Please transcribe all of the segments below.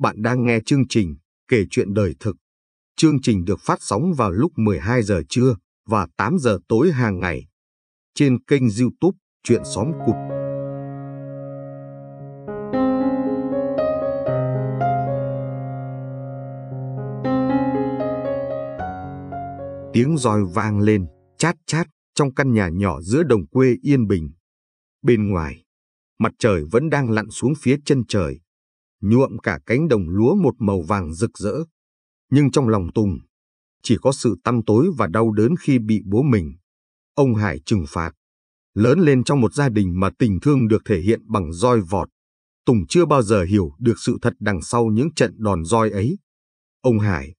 Bạn đang nghe chương trình Kể chuyện đời thực. Chương trình được phát sóng vào lúc 12 giờ trưa và 8 giờ tối hàng ngày trên kênh YouTube Chuyện xóm cụt. Tiếng roi vang lên, chát chát trong căn nhà nhỏ giữa đồng quê yên bình. Bên ngoài, mặt trời vẫn đang lặn xuống phía chân trời, nhuộm cả cánh đồng lúa một màu vàng rực rỡ. Nhưng trong lòng Tùng, chỉ có sự tăm tối và đau đớn khi bị bố mình, ông Hải trừng phạt. Lớn lên trong một gia đình mà tình thương được thể hiện bằng roi vọt, Tùng chưa bao giờ hiểu được sự thật đằng sau những trận đòn roi ấy. Ông Hải,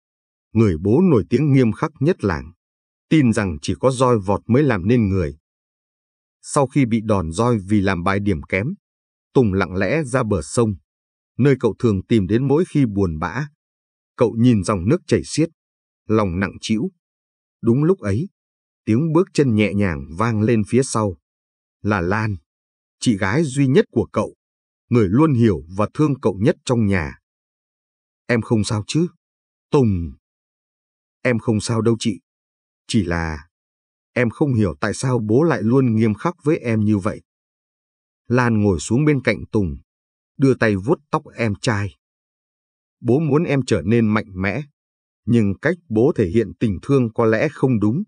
người bố nổi tiếng nghiêm khắc nhất làng, tin rằng chỉ có roi vọt mới làm nên người. Sau khi bị đòn roi vì làm bài điểm kém, Tùng lặng lẽ ra bờ sông, nơi cậu thường tìm đến mỗi khi buồn bã. Cậu nhìn dòng nước chảy xiết, lòng nặng trĩu. Đúng lúc ấy, tiếng bước chân nhẹ nhàng vang lên phía sau. Là Lan, chị gái duy nhất của cậu, người luôn hiểu và thương cậu nhất trong nhà. Em không sao chứ? Tùng! Em không sao đâu chị. Chỉ là... Em không hiểu tại sao bố lại luôn nghiêm khắc với em như vậy. Lan ngồi xuống bên cạnh Tùng, đưa tay vuốt tóc em trai. Bố muốn em trở nên mạnh mẽ, nhưng cách bố thể hiện tình thương có lẽ không đúng.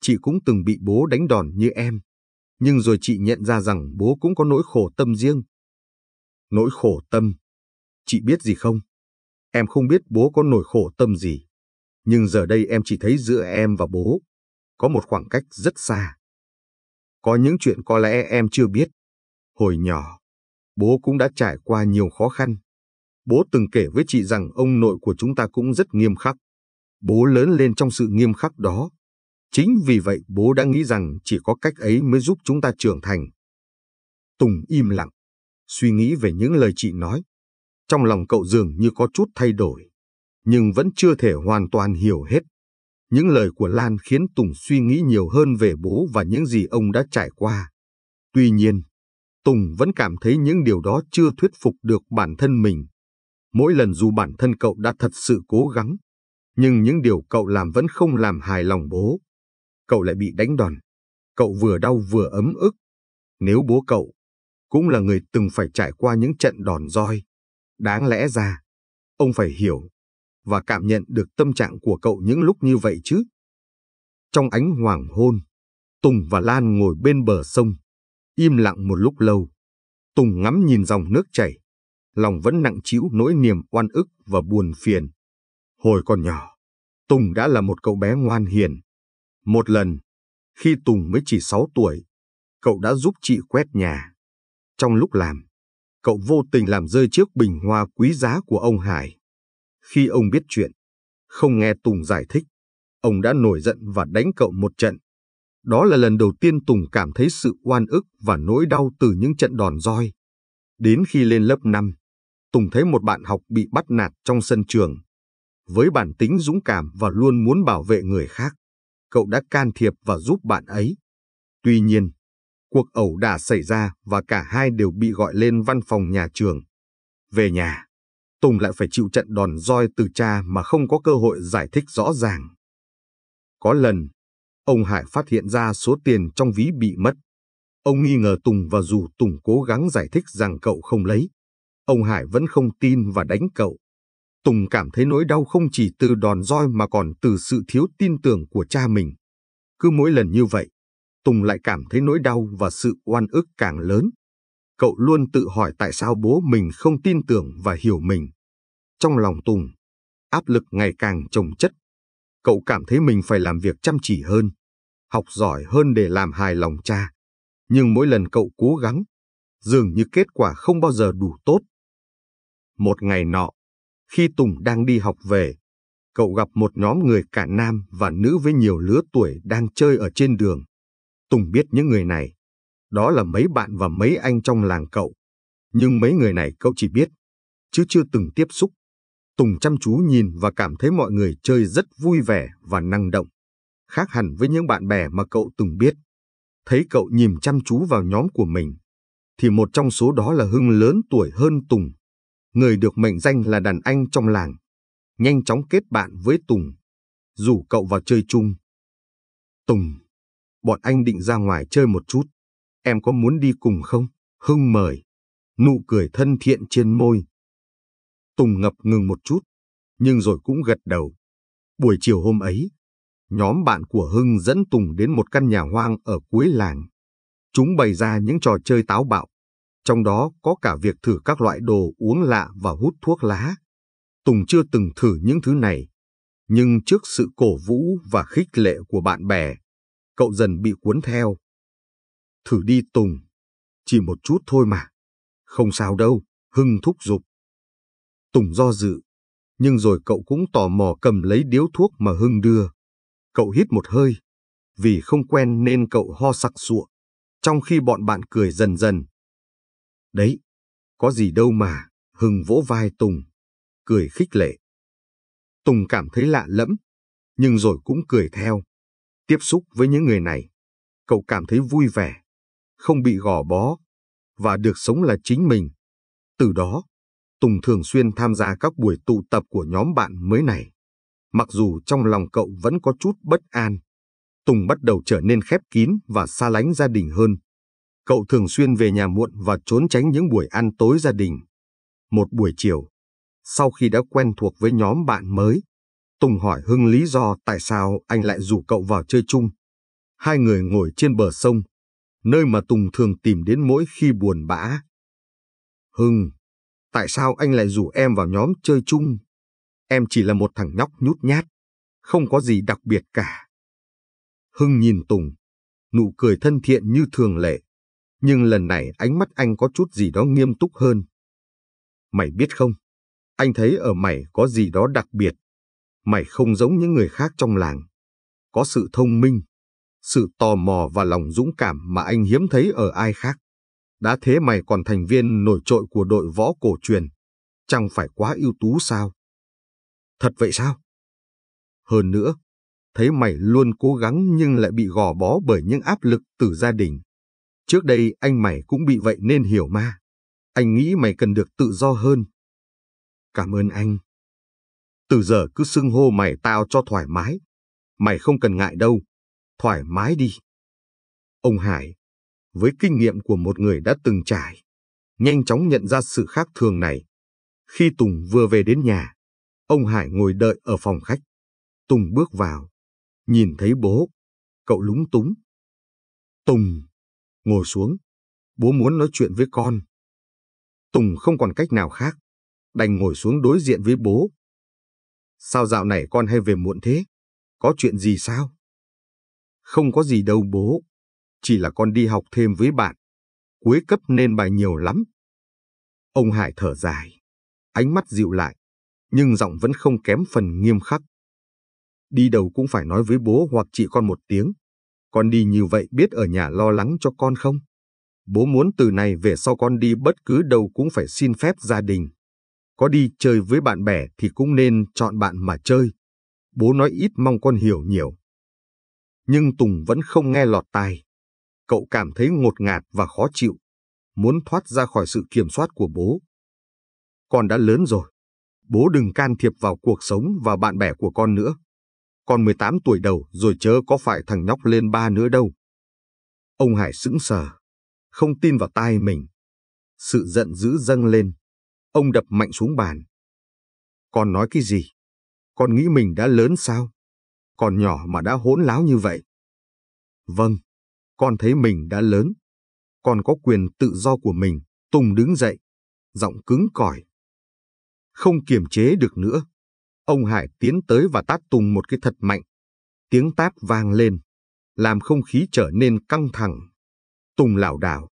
Chị cũng từng bị bố đánh đòn như em, nhưng rồi chị nhận ra rằng bố cũng có nỗi khổ tâm riêng. Nỗi khổ tâm? Chị biết gì không? Em không biết bố có nỗi khổ tâm gì, nhưng giờ đây em chỉ thấy giữa em và bố có một khoảng cách rất xa. Có những chuyện có lẽ em chưa biết. Hồi nhỏ, bố cũng đã trải qua nhiều khó khăn. Bố từng kể với chị rằng ông nội của chúng ta cũng rất nghiêm khắc. Bố lớn lên trong sự nghiêm khắc đó. Chính vì vậy bố đã nghĩ rằng chỉ có cách ấy mới giúp chúng ta trưởng thành. Tùng im lặng, suy nghĩ về những lời chị nói. Trong lòng cậu dường như có chút thay đổi, nhưng vẫn chưa thể hoàn toàn hiểu hết. Những lời của Lan khiến Tùng suy nghĩ nhiều hơn về bố và những gì ông đã trải qua. Tuy nhiên, Tùng vẫn cảm thấy những điều đó chưa thuyết phục được bản thân mình. Mỗi lần dù bản thân cậu đã thật sự cố gắng, nhưng những điều cậu làm vẫn không làm hài lòng bố. Cậu lại bị đánh đòn. Cậu vừa đau vừa ấm ức. Nếu bố cậu cũng là người từng phải trải qua những trận đòn roi, đáng lẽ ra, ông phải hiểu và cảm nhận được tâm trạng của cậu những lúc như vậy chứ. Trong ánh hoàng hôn, Tùng và Lan ngồi bên bờ sông, Im lặng một lúc lâu, Tùng ngắm nhìn dòng nước chảy, lòng vẫn nặng trĩu nỗi niềm oan ức và buồn phiền. Hồi còn nhỏ, Tùng đã là một cậu bé ngoan hiền. Một lần, khi Tùng mới chỉ 6 tuổi, cậu đã giúp chị quét nhà. Trong lúc làm, cậu vô tình làm rơi chiếc bình hoa quý giá của ông Hải. Khi ông biết chuyện, không nghe Tùng giải thích, ông đã nổi giận và đánh cậu một trận. Đó là lần đầu tiên Tùng cảm thấy sự oan ức và nỗi đau từ những trận đòn roi. Đến khi lên lớp 5, Tùng thấy một bạn học bị bắt nạt trong sân trường. Với bản tính dũng cảm và luôn muốn bảo vệ người khác, cậu đã can thiệp và giúp bạn ấy. Tuy nhiên, cuộc ẩu đả xảy ra và cả hai đều bị gọi lên văn phòng nhà trường. Về nhà, Tùng lại phải chịu trận đòn roi từ cha mà không có cơ hội giải thích rõ ràng. Có lần, Ông Hải phát hiện ra số tiền trong ví bị mất. Ông nghi ngờ Tùng và dù Tùng cố gắng giải thích rằng cậu không lấy, ông Hải vẫn không tin và đánh cậu. Tùng cảm thấy nỗi đau không chỉ từ đòn roi mà còn từ sự thiếu tin tưởng của cha mình. Cứ mỗi lần như vậy, Tùng lại cảm thấy nỗi đau và sự oan ức càng lớn. Cậu luôn tự hỏi tại sao bố mình không tin tưởng và hiểu mình. Trong lòng Tùng, áp lực ngày càng chồng chất. Cậu cảm thấy mình phải làm việc chăm chỉ hơn, học giỏi hơn để làm hài lòng cha. Nhưng mỗi lần cậu cố gắng, dường như kết quả không bao giờ đủ tốt. Một ngày nọ, khi Tùng đang đi học về, cậu gặp một nhóm người cả nam và nữ với nhiều lứa tuổi đang chơi ở trên đường. Tùng biết những người này, đó là mấy bạn và mấy anh trong làng cậu. Nhưng mấy người này cậu chỉ biết, chứ chưa từng tiếp xúc. Tùng chăm chú nhìn và cảm thấy mọi người chơi rất vui vẻ và năng động khác hẳn với những bạn bè mà cậu từng biết. Thấy cậu nhìn chăm chú vào nhóm của mình, thì một trong số đó là Hưng lớn tuổi hơn Tùng, người được mệnh danh là đàn anh trong làng, nhanh chóng kết bạn với Tùng, rủ cậu vào chơi chung. Tùng, bọn anh định ra ngoài chơi một chút, em có muốn đi cùng không? Hưng mời, nụ cười thân thiện trên môi. Tùng ngập ngừng một chút, nhưng rồi cũng gật đầu. Buổi chiều hôm ấy, nhóm bạn của Hưng dẫn Tùng đến một căn nhà hoang ở cuối làng. Chúng bày ra những trò chơi táo bạo, trong đó có cả việc thử các loại đồ uống lạ và hút thuốc lá. Tùng chưa từng thử những thứ này, nhưng trước sự cổ vũ và khích lệ của bạn bè, cậu dần bị cuốn theo. Thử đi Tùng, chỉ một chút thôi mà. Không sao đâu, Hưng thúc giục. Tùng do dự, nhưng rồi cậu cũng tò mò cầm lấy điếu thuốc mà Hưng đưa. Cậu hít một hơi. Vì không quen nên cậu ho sặc sụa, trong khi bọn bạn cười dần dần. Đấy, có gì đâu mà, Hưng vỗ vai Tùng, cười khích lệ. Tùng cảm thấy lạ lẫm, nhưng rồi cũng cười theo. Tiếp xúc với những người này, cậu cảm thấy vui vẻ, không bị gò bó, và được sống là chính mình. Từ đó, Tùng thường xuyên tham gia các buổi tụ tập của nhóm bạn mới này. Mặc dù trong lòng cậu vẫn có chút bất an, Tùng bắt đầu trở nên khép kín và xa lánh gia đình hơn. Cậu thường xuyên về nhà muộn và trốn tránh những buổi ăn tối gia đình. Một buổi chiều, sau khi đã quen thuộc với nhóm bạn mới, Tùng hỏi Hưng lý do tại sao anh lại rủ cậu vào chơi chung. Hai người ngồi trên bờ sông, nơi mà Tùng thường tìm đến mỗi khi buồn bã. Hưng, tại sao anh lại rủ em vào nhóm chơi chung? Em chỉ là một thằng nhóc nhút nhát, không có gì đặc biệt cả. Hưng nhìn Tùng, nụ cười thân thiện như thường lệ, nhưng lần này ánh mắt anh có chút gì đó nghiêm túc hơn. Mày biết không, anh thấy ở mày có gì đó đặc biệt. Mày không giống những người khác trong làng. Có sự thông minh, sự tò mò và lòng dũng cảm mà anh hiếm thấy ở ai khác. Đã thế mày còn thành viên nổi trội của đội võ cổ truyền. Chẳng phải quá ưu tú sao? Thật vậy sao? Hơn nữa, thấy mày luôn cố gắng nhưng lại bị gò bó bởi những áp lực từ gia đình. Trước đây anh mày cũng bị vậy nên hiểu mà. Anh nghĩ mày cần được tự do hơn. Cảm ơn anh. Từ giờ cứ xưng hô mày tao cho thoải mái. Mày không cần ngại đâu. Thoải mái đi. Ông Hải, với kinh nghiệm của một người đã từng trải, nhanh chóng nhận ra sự khác thường này. Khi Tùng vừa về đến nhà, Ông Hải ngồi đợi ở phòng khách. Tùng bước vào. Nhìn thấy bố. Cậu lúng túng. Tùng. Ngồi xuống. Bố muốn nói chuyện với con. Tùng không còn cách nào khác. Đành ngồi xuống đối diện với bố. Sao dạo này con hay về muộn thế? Có chuyện gì sao? Không có gì đâu bố. Chỉ là con đi học thêm với bạn. Cuối cấp nên bài nhiều lắm. Ông Hải thở dài. Ánh mắt dịu lại nhưng giọng vẫn không kém phần nghiêm khắc. Đi đâu cũng phải nói với bố hoặc chị con một tiếng. Con đi như vậy biết ở nhà lo lắng cho con không? Bố muốn từ này về sau con đi bất cứ đâu cũng phải xin phép gia đình. Có đi chơi với bạn bè thì cũng nên chọn bạn mà chơi. Bố nói ít mong con hiểu nhiều. Nhưng Tùng vẫn không nghe lọt tai. Cậu cảm thấy ngột ngạt và khó chịu, muốn thoát ra khỏi sự kiểm soát của bố. Con đã lớn rồi, bố đừng can thiệp vào cuộc sống và bạn bè của con nữa. Con 18 tuổi đầu rồi chớ có phải thằng nhóc lên ba nữa đâu. Ông Hải sững sờ, không tin vào tai mình. Sự giận dữ dâng lên, ông đập mạnh xuống bàn. Con nói cái gì? Con nghĩ mình đã lớn sao? Còn nhỏ mà đã hỗn láo như vậy. Vâng, con thấy mình đã lớn. Con có quyền tự do của mình. Tùng đứng dậy, giọng cứng cỏi không kiềm chế được nữa. Ông Hải tiến tới và tát tùng một cái thật mạnh. Tiếng táp vang lên, làm không khí trở nên căng thẳng. Tùng lảo đảo,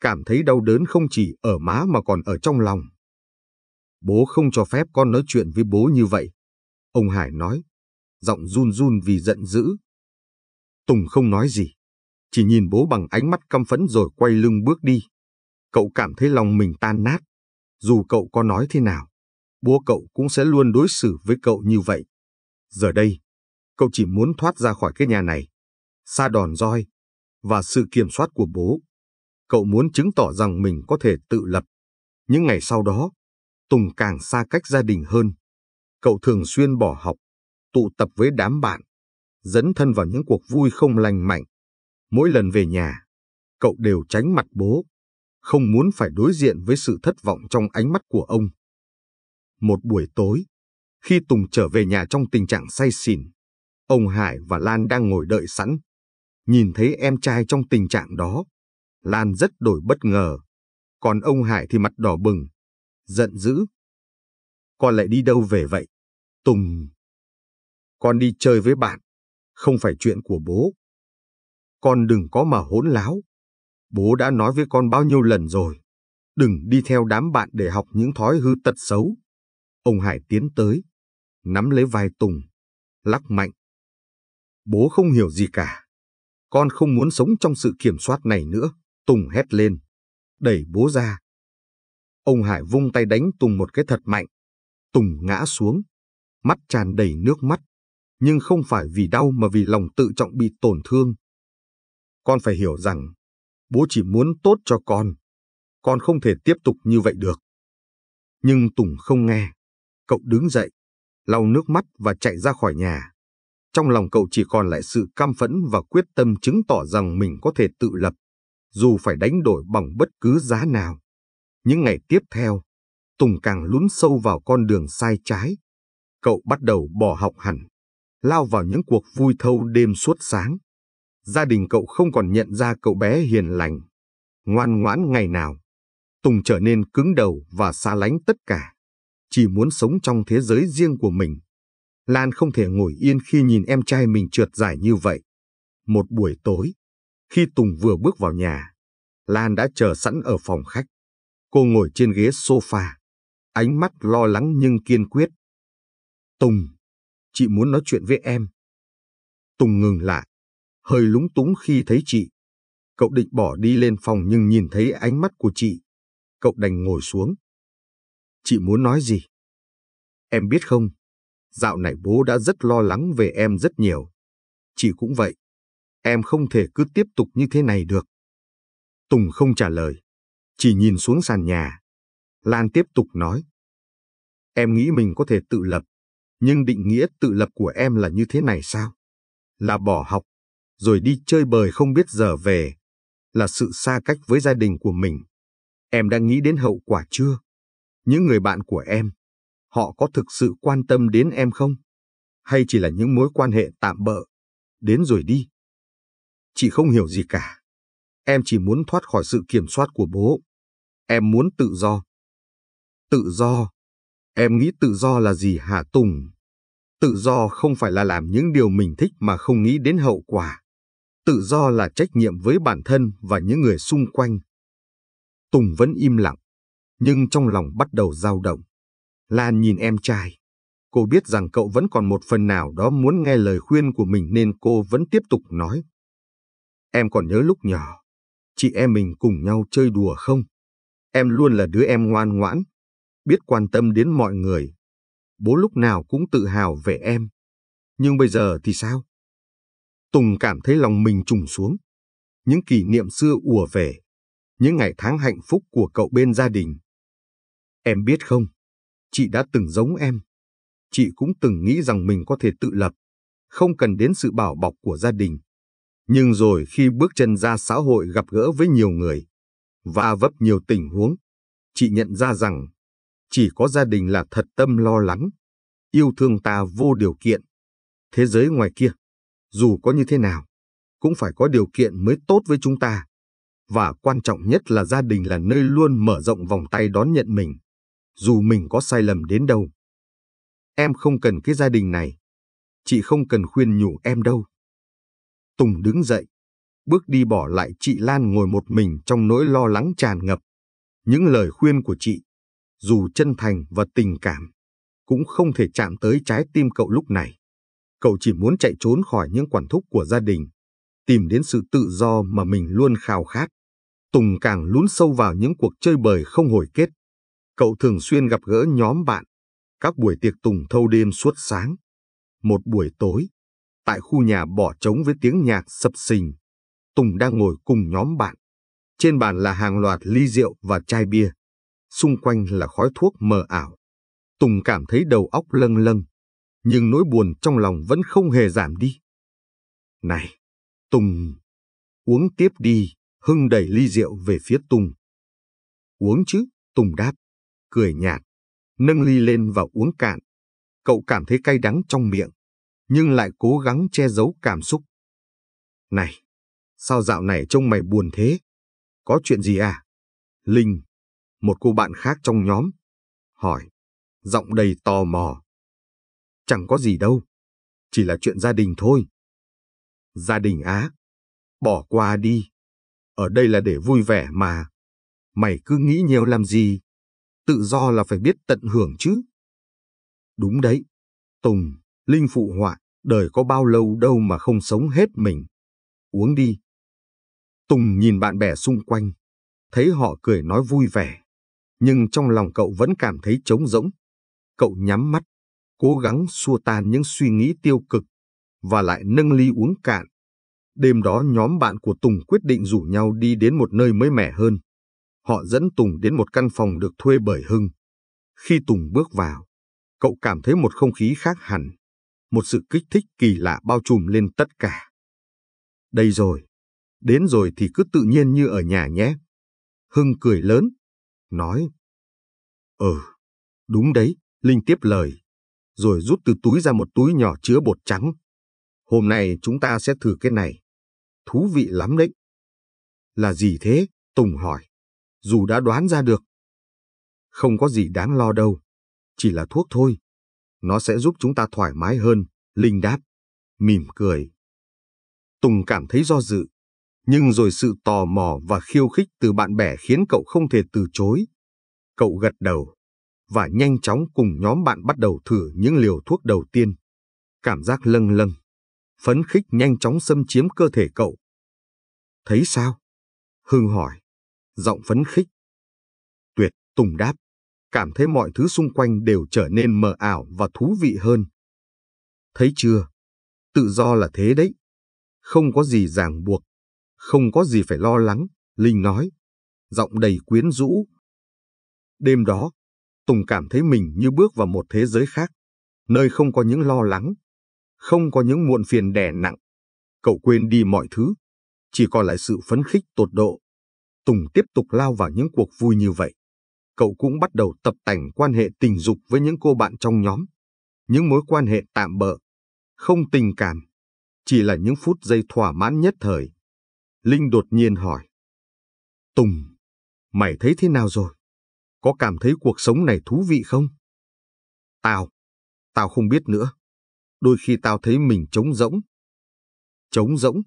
cảm thấy đau đớn không chỉ ở má mà còn ở trong lòng. Bố không cho phép con nói chuyện với bố như vậy. Ông Hải nói, giọng run run vì giận dữ. Tùng không nói gì, chỉ nhìn bố bằng ánh mắt căm phẫn rồi quay lưng bước đi. Cậu cảm thấy lòng mình tan nát, dù cậu có nói thế nào bố cậu cũng sẽ luôn đối xử với cậu như vậy. Giờ đây, cậu chỉ muốn thoát ra khỏi cái nhà này, xa đòn roi và sự kiểm soát của bố. Cậu muốn chứng tỏ rằng mình có thể tự lập. Những ngày sau đó, Tùng càng xa cách gia đình hơn. Cậu thường xuyên bỏ học, tụ tập với đám bạn, dẫn thân vào những cuộc vui không lành mạnh. Mỗi lần về nhà, cậu đều tránh mặt bố, không muốn phải đối diện với sự thất vọng trong ánh mắt của ông. Một buổi tối, khi Tùng trở về nhà trong tình trạng say xỉn, ông Hải và Lan đang ngồi đợi sẵn. Nhìn thấy em trai trong tình trạng đó, Lan rất đổi bất ngờ, còn ông Hải thì mặt đỏ bừng, giận dữ. Con lại đi đâu về vậy? Tùng! Con đi chơi với bạn, không phải chuyện của bố. Con đừng có mà hỗn láo. Bố đã nói với con bao nhiêu lần rồi. Đừng đi theo đám bạn để học những thói hư tật xấu. Ông Hải tiến tới, nắm lấy vai Tùng, lắc mạnh. Bố không hiểu gì cả. Con không muốn sống trong sự kiểm soát này nữa. Tùng hét lên, đẩy bố ra. Ông Hải vung tay đánh Tùng một cái thật mạnh. Tùng ngã xuống, mắt tràn đầy nước mắt, nhưng không phải vì đau mà vì lòng tự trọng bị tổn thương. Con phải hiểu rằng, bố chỉ muốn tốt cho con. Con không thể tiếp tục như vậy được. Nhưng Tùng không nghe. Cậu đứng dậy, lau nước mắt và chạy ra khỏi nhà. Trong lòng cậu chỉ còn lại sự cam phẫn và quyết tâm chứng tỏ rằng mình có thể tự lập, dù phải đánh đổi bằng bất cứ giá nào. Những ngày tiếp theo, Tùng càng lún sâu vào con đường sai trái. Cậu bắt đầu bỏ học hẳn, lao vào những cuộc vui thâu đêm suốt sáng. Gia đình cậu không còn nhận ra cậu bé hiền lành, ngoan ngoãn ngày nào. Tùng trở nên cứng đầu và xa lánh tất cả chỉ muốn sống trong thế giới riêng của mình. Lan không thể ngồi yên khi nhìn em trai mình trượt giải như vậy. Một buổi tối, khi Tùng vừa bước vào nhà, Lan đã chờ sẵn ở phòng khách. Cô ngồi trên ghế sofa, ánh mắt lo lắng nhưng kiên quyết. Tùng, chị muốn nói chuyện với em. Tùng ngừng lại, hơi lúng túng khi thấy chị. Cậu định bỏ đi lên phòng nhưng nhìn thấy ánh mắt của chị. Cậu đành ngồi xuống chị muốn nói gì? Em biết không, dạo này bố đã rất lo lắng về em rất nhiều. Chị cũng vậy. Em không thể cứ tiếp tục như thế này được. Tùng không trả lời. Chỉ nhìn xuống sàn nhà. Lan tiếp tục nói. Em nghĩ mình có thể tự lập. Nhưng định nghĩa tự lập của em là như thế này sao? Là bỏ học, rồi đi chơi bời không biết giờ về. Là sự xa cách với gia đình của mình. Em đã nghĩ đến hậu quả chưa? những người bạn của em, họ có thực sự quan tâm đến em không? Hay chỉ là những mối quan hệ tạm bỡ, đến rồi đi? Chị không hiểu gì cả. Em chỉ muốn thoát khỏi sự kiểm soát của bố. Em muốn tự do. Tự do? Em nghĩ tự do là gì hả Tùng? Tự do không phải là làm những điều mình thích mà không nghĩ đến hậu quả. Tự do là trách nhiệm với bản thân và những người xung quanh. Tùng vẫn im lặng nhưng trong lòng bắt đầu dao động. Lan nhìn em trai. Cô biết rằng cậu vẫn còn một phần nào đó muốn nghe lời khuyên của mình nên cô vẫn tiếp tục nói. Em còn nhớ lúc nhỏ, chị em mình cùng nhau chơi đùa không? Em luôn là đứa em ngoan ngoãn, biết quan tâm đến mọi người. Bố lúc nào cũng tự hào về em. Nhưng bây giờ thì sao? Tùng cảm thấy lòng mình trùng xuống. Những kỷ niệm xưa ùa về. Những ngày tháng hạnh phúc của cậu bên gia đình. Em biết không, chị đã từng giống em. Chị cũng từng nghĩ rằng mình có thể tự lập, không cần đến sự bảo bọc của gia đình. Nhưng rồi khi bước chân ra xã hội gặp gỡ với nhiều người, và vấp nhiều tình huống, chị nhận ra rằng chỉ có gia đình là thật tâm lo lắng, yêu thương ta vô điều kiện. Thế giới ngoài kia, dù có như thế nào, cũng phải có điều kiện mới tốt với chúng ta. Và quan trọng nhất là gia đình là nơi luôn mở rộng vòng tay đón nhận mình dù mình có sai lầm đến đâu. Em không cần cái gia đình này. Chị không cần khuyên nhủ em đâu. Tùng đứng dậy, bước đi bỏ lại chị Lan ngồi một mình trong nỗi lo lắng tràn ngập. Những lời khuyên của chị, dù chân thành và tình cảm, cũng không thể chạm tới trái tim cậu lúc này. Cậu chỉ muốn chạy trốn khỏi những quản thúc của gia đình, tìm đến sự tự do mà mình luôn khao khát. Tùng càng lún sâu vào những cuộc chơi bời không hồi kết. Cậu thường xuyên gặp gỡ nhóm bạn, các buổi tiệc tùng thâu đêm suốt sáng. Một buổi tối, tại khu nhà bỏ trống với tiếng nhạc sập sình, Tùng đang ngồi cùng nhóm bạn. Trên bàn là hàng loạt ly rượu và chai bia. Xung quanh là khói thuốc mờ ảo. Tùng cảm thấy đầu óc lâng lâng, nhưng nỗi buồn trong lòng vẫn không hề giảm đi. Này, Tùng, uống tiếp đi, Hưng đẩy ly rượu về phía Tùng. Uống chứ, Tùng đáp cười nhạt, nâng ly lên và uống cạn. Cậu cảm thấy cay đắng trong miệng, nhưng lại cố gắng che giấu cảm xúc. Này, sao dạo này trông mày buồn thế? Có chuyện gì à? Linh, một cô bạn khác trong nhóm, hỏi, giọng đầy tò mò. Chẳng có gì đâu, chỉ là chuyện gia đình thôi. Gia đình á, bỏ qua đi, ở đây là để vui vẻ mà. Mày cứ nghĩ nhiều làm gì? tự do là phải biết tận hưởng chứ. Đúng đấy, Tùng, Linh phụ họa, đời có bao lâu đâu mà không sống hết mình. Uống đi. Tùng nhìn bạn bè xung quanh, thấy họ cười nói vui vẻ, nhưng trong lòng cậu vẫn cảm thấy trống rỗng. Cậu nhắm mắt, cố gắng xua tan những suy nghĩ tiêu cực, và lại nâng ly uống cạn. Đêm đó nhóm bạn của Tùng quyết định rủ nhau đi đến một nơi mới mẻ hơn. Họ dẫn Tùng đến một căn phòng được thuê bởi Hưng. Khi Tùng bước vào, cậu cảm thấy một không khí khác hẳn, một sự kích thích kỳ lạ bao trùm lên tất cả. Đây rồi, đến rồi thì cứ tự nhiên như ở nhà nhé. Hưng cười lớn, nói. Ừ, đúng đấy, Linh tiếp lời, rồi rút từ túi ra một túi nhỏ chứa bột trắng. Hôm nay chúng ta sẽ thử cái này. Thú vị lắm đấy. Là gì thế? Tùng hỏi dù đã đoán ra được. Không có gì đáng lo đâu, chỉ là thuốc thôi. Nó sẽ giúp chúng ta thoải mái hơn, Linh đáp, mỉm cười. Tùng cảm thấy do dự, nhưng rồi sự tò mò và khiêu khích từ bạn bè khiến cậu không thể từ chối. Cậu gật đầu, và nhanh chóng cùng nhóm bạn bắt đầu thử những liều thuốc đầu tiên. Cảm giác lâng lâng, phấn khích nhanh chóng xâm chiếm cơ thể cậu. Thấy sao? Hưng hỏi giọng phấn khích. Tuyệt Tùng đáp, cảm thấy mọi thứ xung quanh đều trở nên mờ ảo và thú vị hơn. Thấy chưa? Tự do là thế đấy. Không có gì ràng buộc, không có gì phải lo lắng, Linh nói, giọng đầy quyến rũ. Đêm đó, Tùng cảm thấy mình như bước vào một thế giới khác, nơi không có những lo lắng, không có những muộn phiền đè nặng. Cậu quên đi mọi thứ, chỉ còn lại sự phấn khích tột độ. Tùng tiếp tục lao vào những cuộc vui như vậy. Cậu cũng bắt đầu tập tành quan hệ tình dục với những cô bạn trong nhóm. Những mối quan hệ tạm bợ, không tình cảm, chỉ là những phút giây thỏa mãn nhất thời. Linh đột nhiên hỏi. Tùng, mày thấy thế nào rồi? Có cảm thấy cuộc sống này thú vị không? Tao, tao không biết nữa. Đôi khi tao thấy mình trống rỗng. Trống rỗng?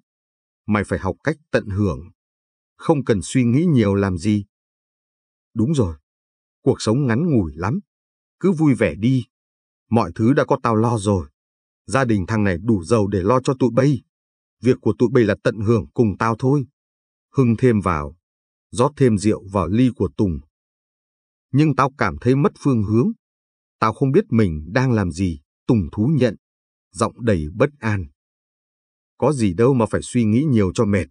Mày phải học cách tận hưởng không cần suy nghĩ nhiều làm gì. Đúng rồi, cuộc sống ngắn ngủi lắm, cứ vui vẻ đi. Mọi thứ đã có tao lo rồi. Gia đình thằng này đủ giàu để lo cho tụi bay. Việc của tụi bay là tận hưởng cùng tao thôi. Hưng thêm vào, rót thêm rượu vào ly của Tùng. Nhưng tao cảm thấy mất phương hướng. Tao không biết mình đang làm gì, Tùng thú nhận, giọng đầy bất an. Có gì đâu mà phải suy nghĩ nhiều cho mệt.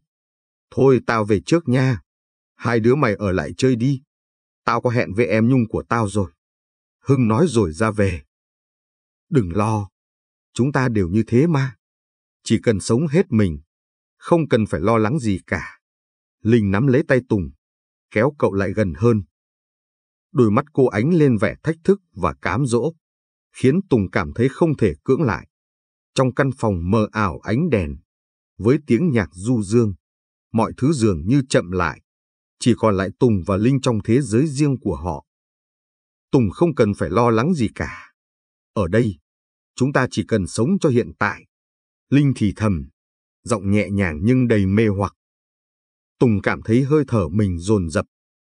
Thôi tao về trước nha. Hai đứa mày ở lại chơi đi. Tao có hẹn với em Nhung của tao rồi. Hưng nói rồi ra về. Đừng lo. Chúng ta đều như thế mà. Chỉ cần sống hết mình. Không cần phải lo lắng gì cả. Linh nắm lấy tay Tùng. Kéo cậu lại gần hơn. Đôi mắt cô ánh lên vẻ thách thức và cám dỗ. Khiến Tùng cảm thấy không thể cưỡng lại. Trong căn phòng mờ ảo ánh đèn. Với tiếng nhạc du dương mọi thứ dường như chậm lại. Chỉ còn lại Tùng và Linh trong thế giới riêng của họ. Tùng không cần phải lo lắng gì cả. Ở đây, chúng ta chỉ cần sống cho hiện tại. Linh thì thầm, giọng nhẹ nhàng nhưng đầy mê hoặc. Tùng cảm thấy hơi thở mình rồn rập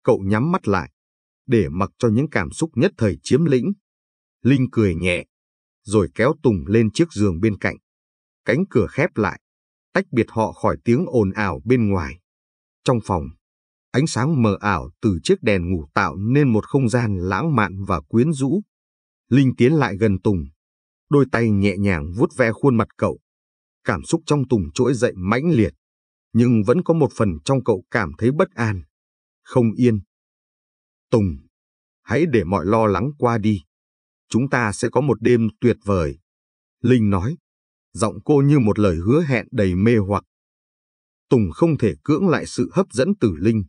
cậu nhắm mắt lại, để mặc cho những cảm xúc nhất thời chiếm lĩnh. Linh cười nhẹ, rồi kéo Tùng lên chiếc giường bên cạnh. Cánh cửa khép lại, tách biệt họ khỏi tiếng ồn ào bên ngoài. Trong phòng, ánh sáng mờ ảo từ chiếc đèn ngủ tạo nên một không gian lãng mạn và quyến rũ. Linh tiến lại gần Tùng, đôi tay nhẹ nhàng vuốt ve khuôn mặt cậu. Cảm xúc trong Tùng trỗi dậy mãnh liệt, nhưng vẫn có một phần trong cậu cảm thấy bất an, không yên. Tùng, hãy để mọi lo lắng qua đi. Chúng ta sẽ có một đêm tuyệt vời. Linh nói, giọng cô như một lời hứa hẹn đầy mê hoặc. Tùng không thể cưỡng lại sự hấp dẫn từ linh.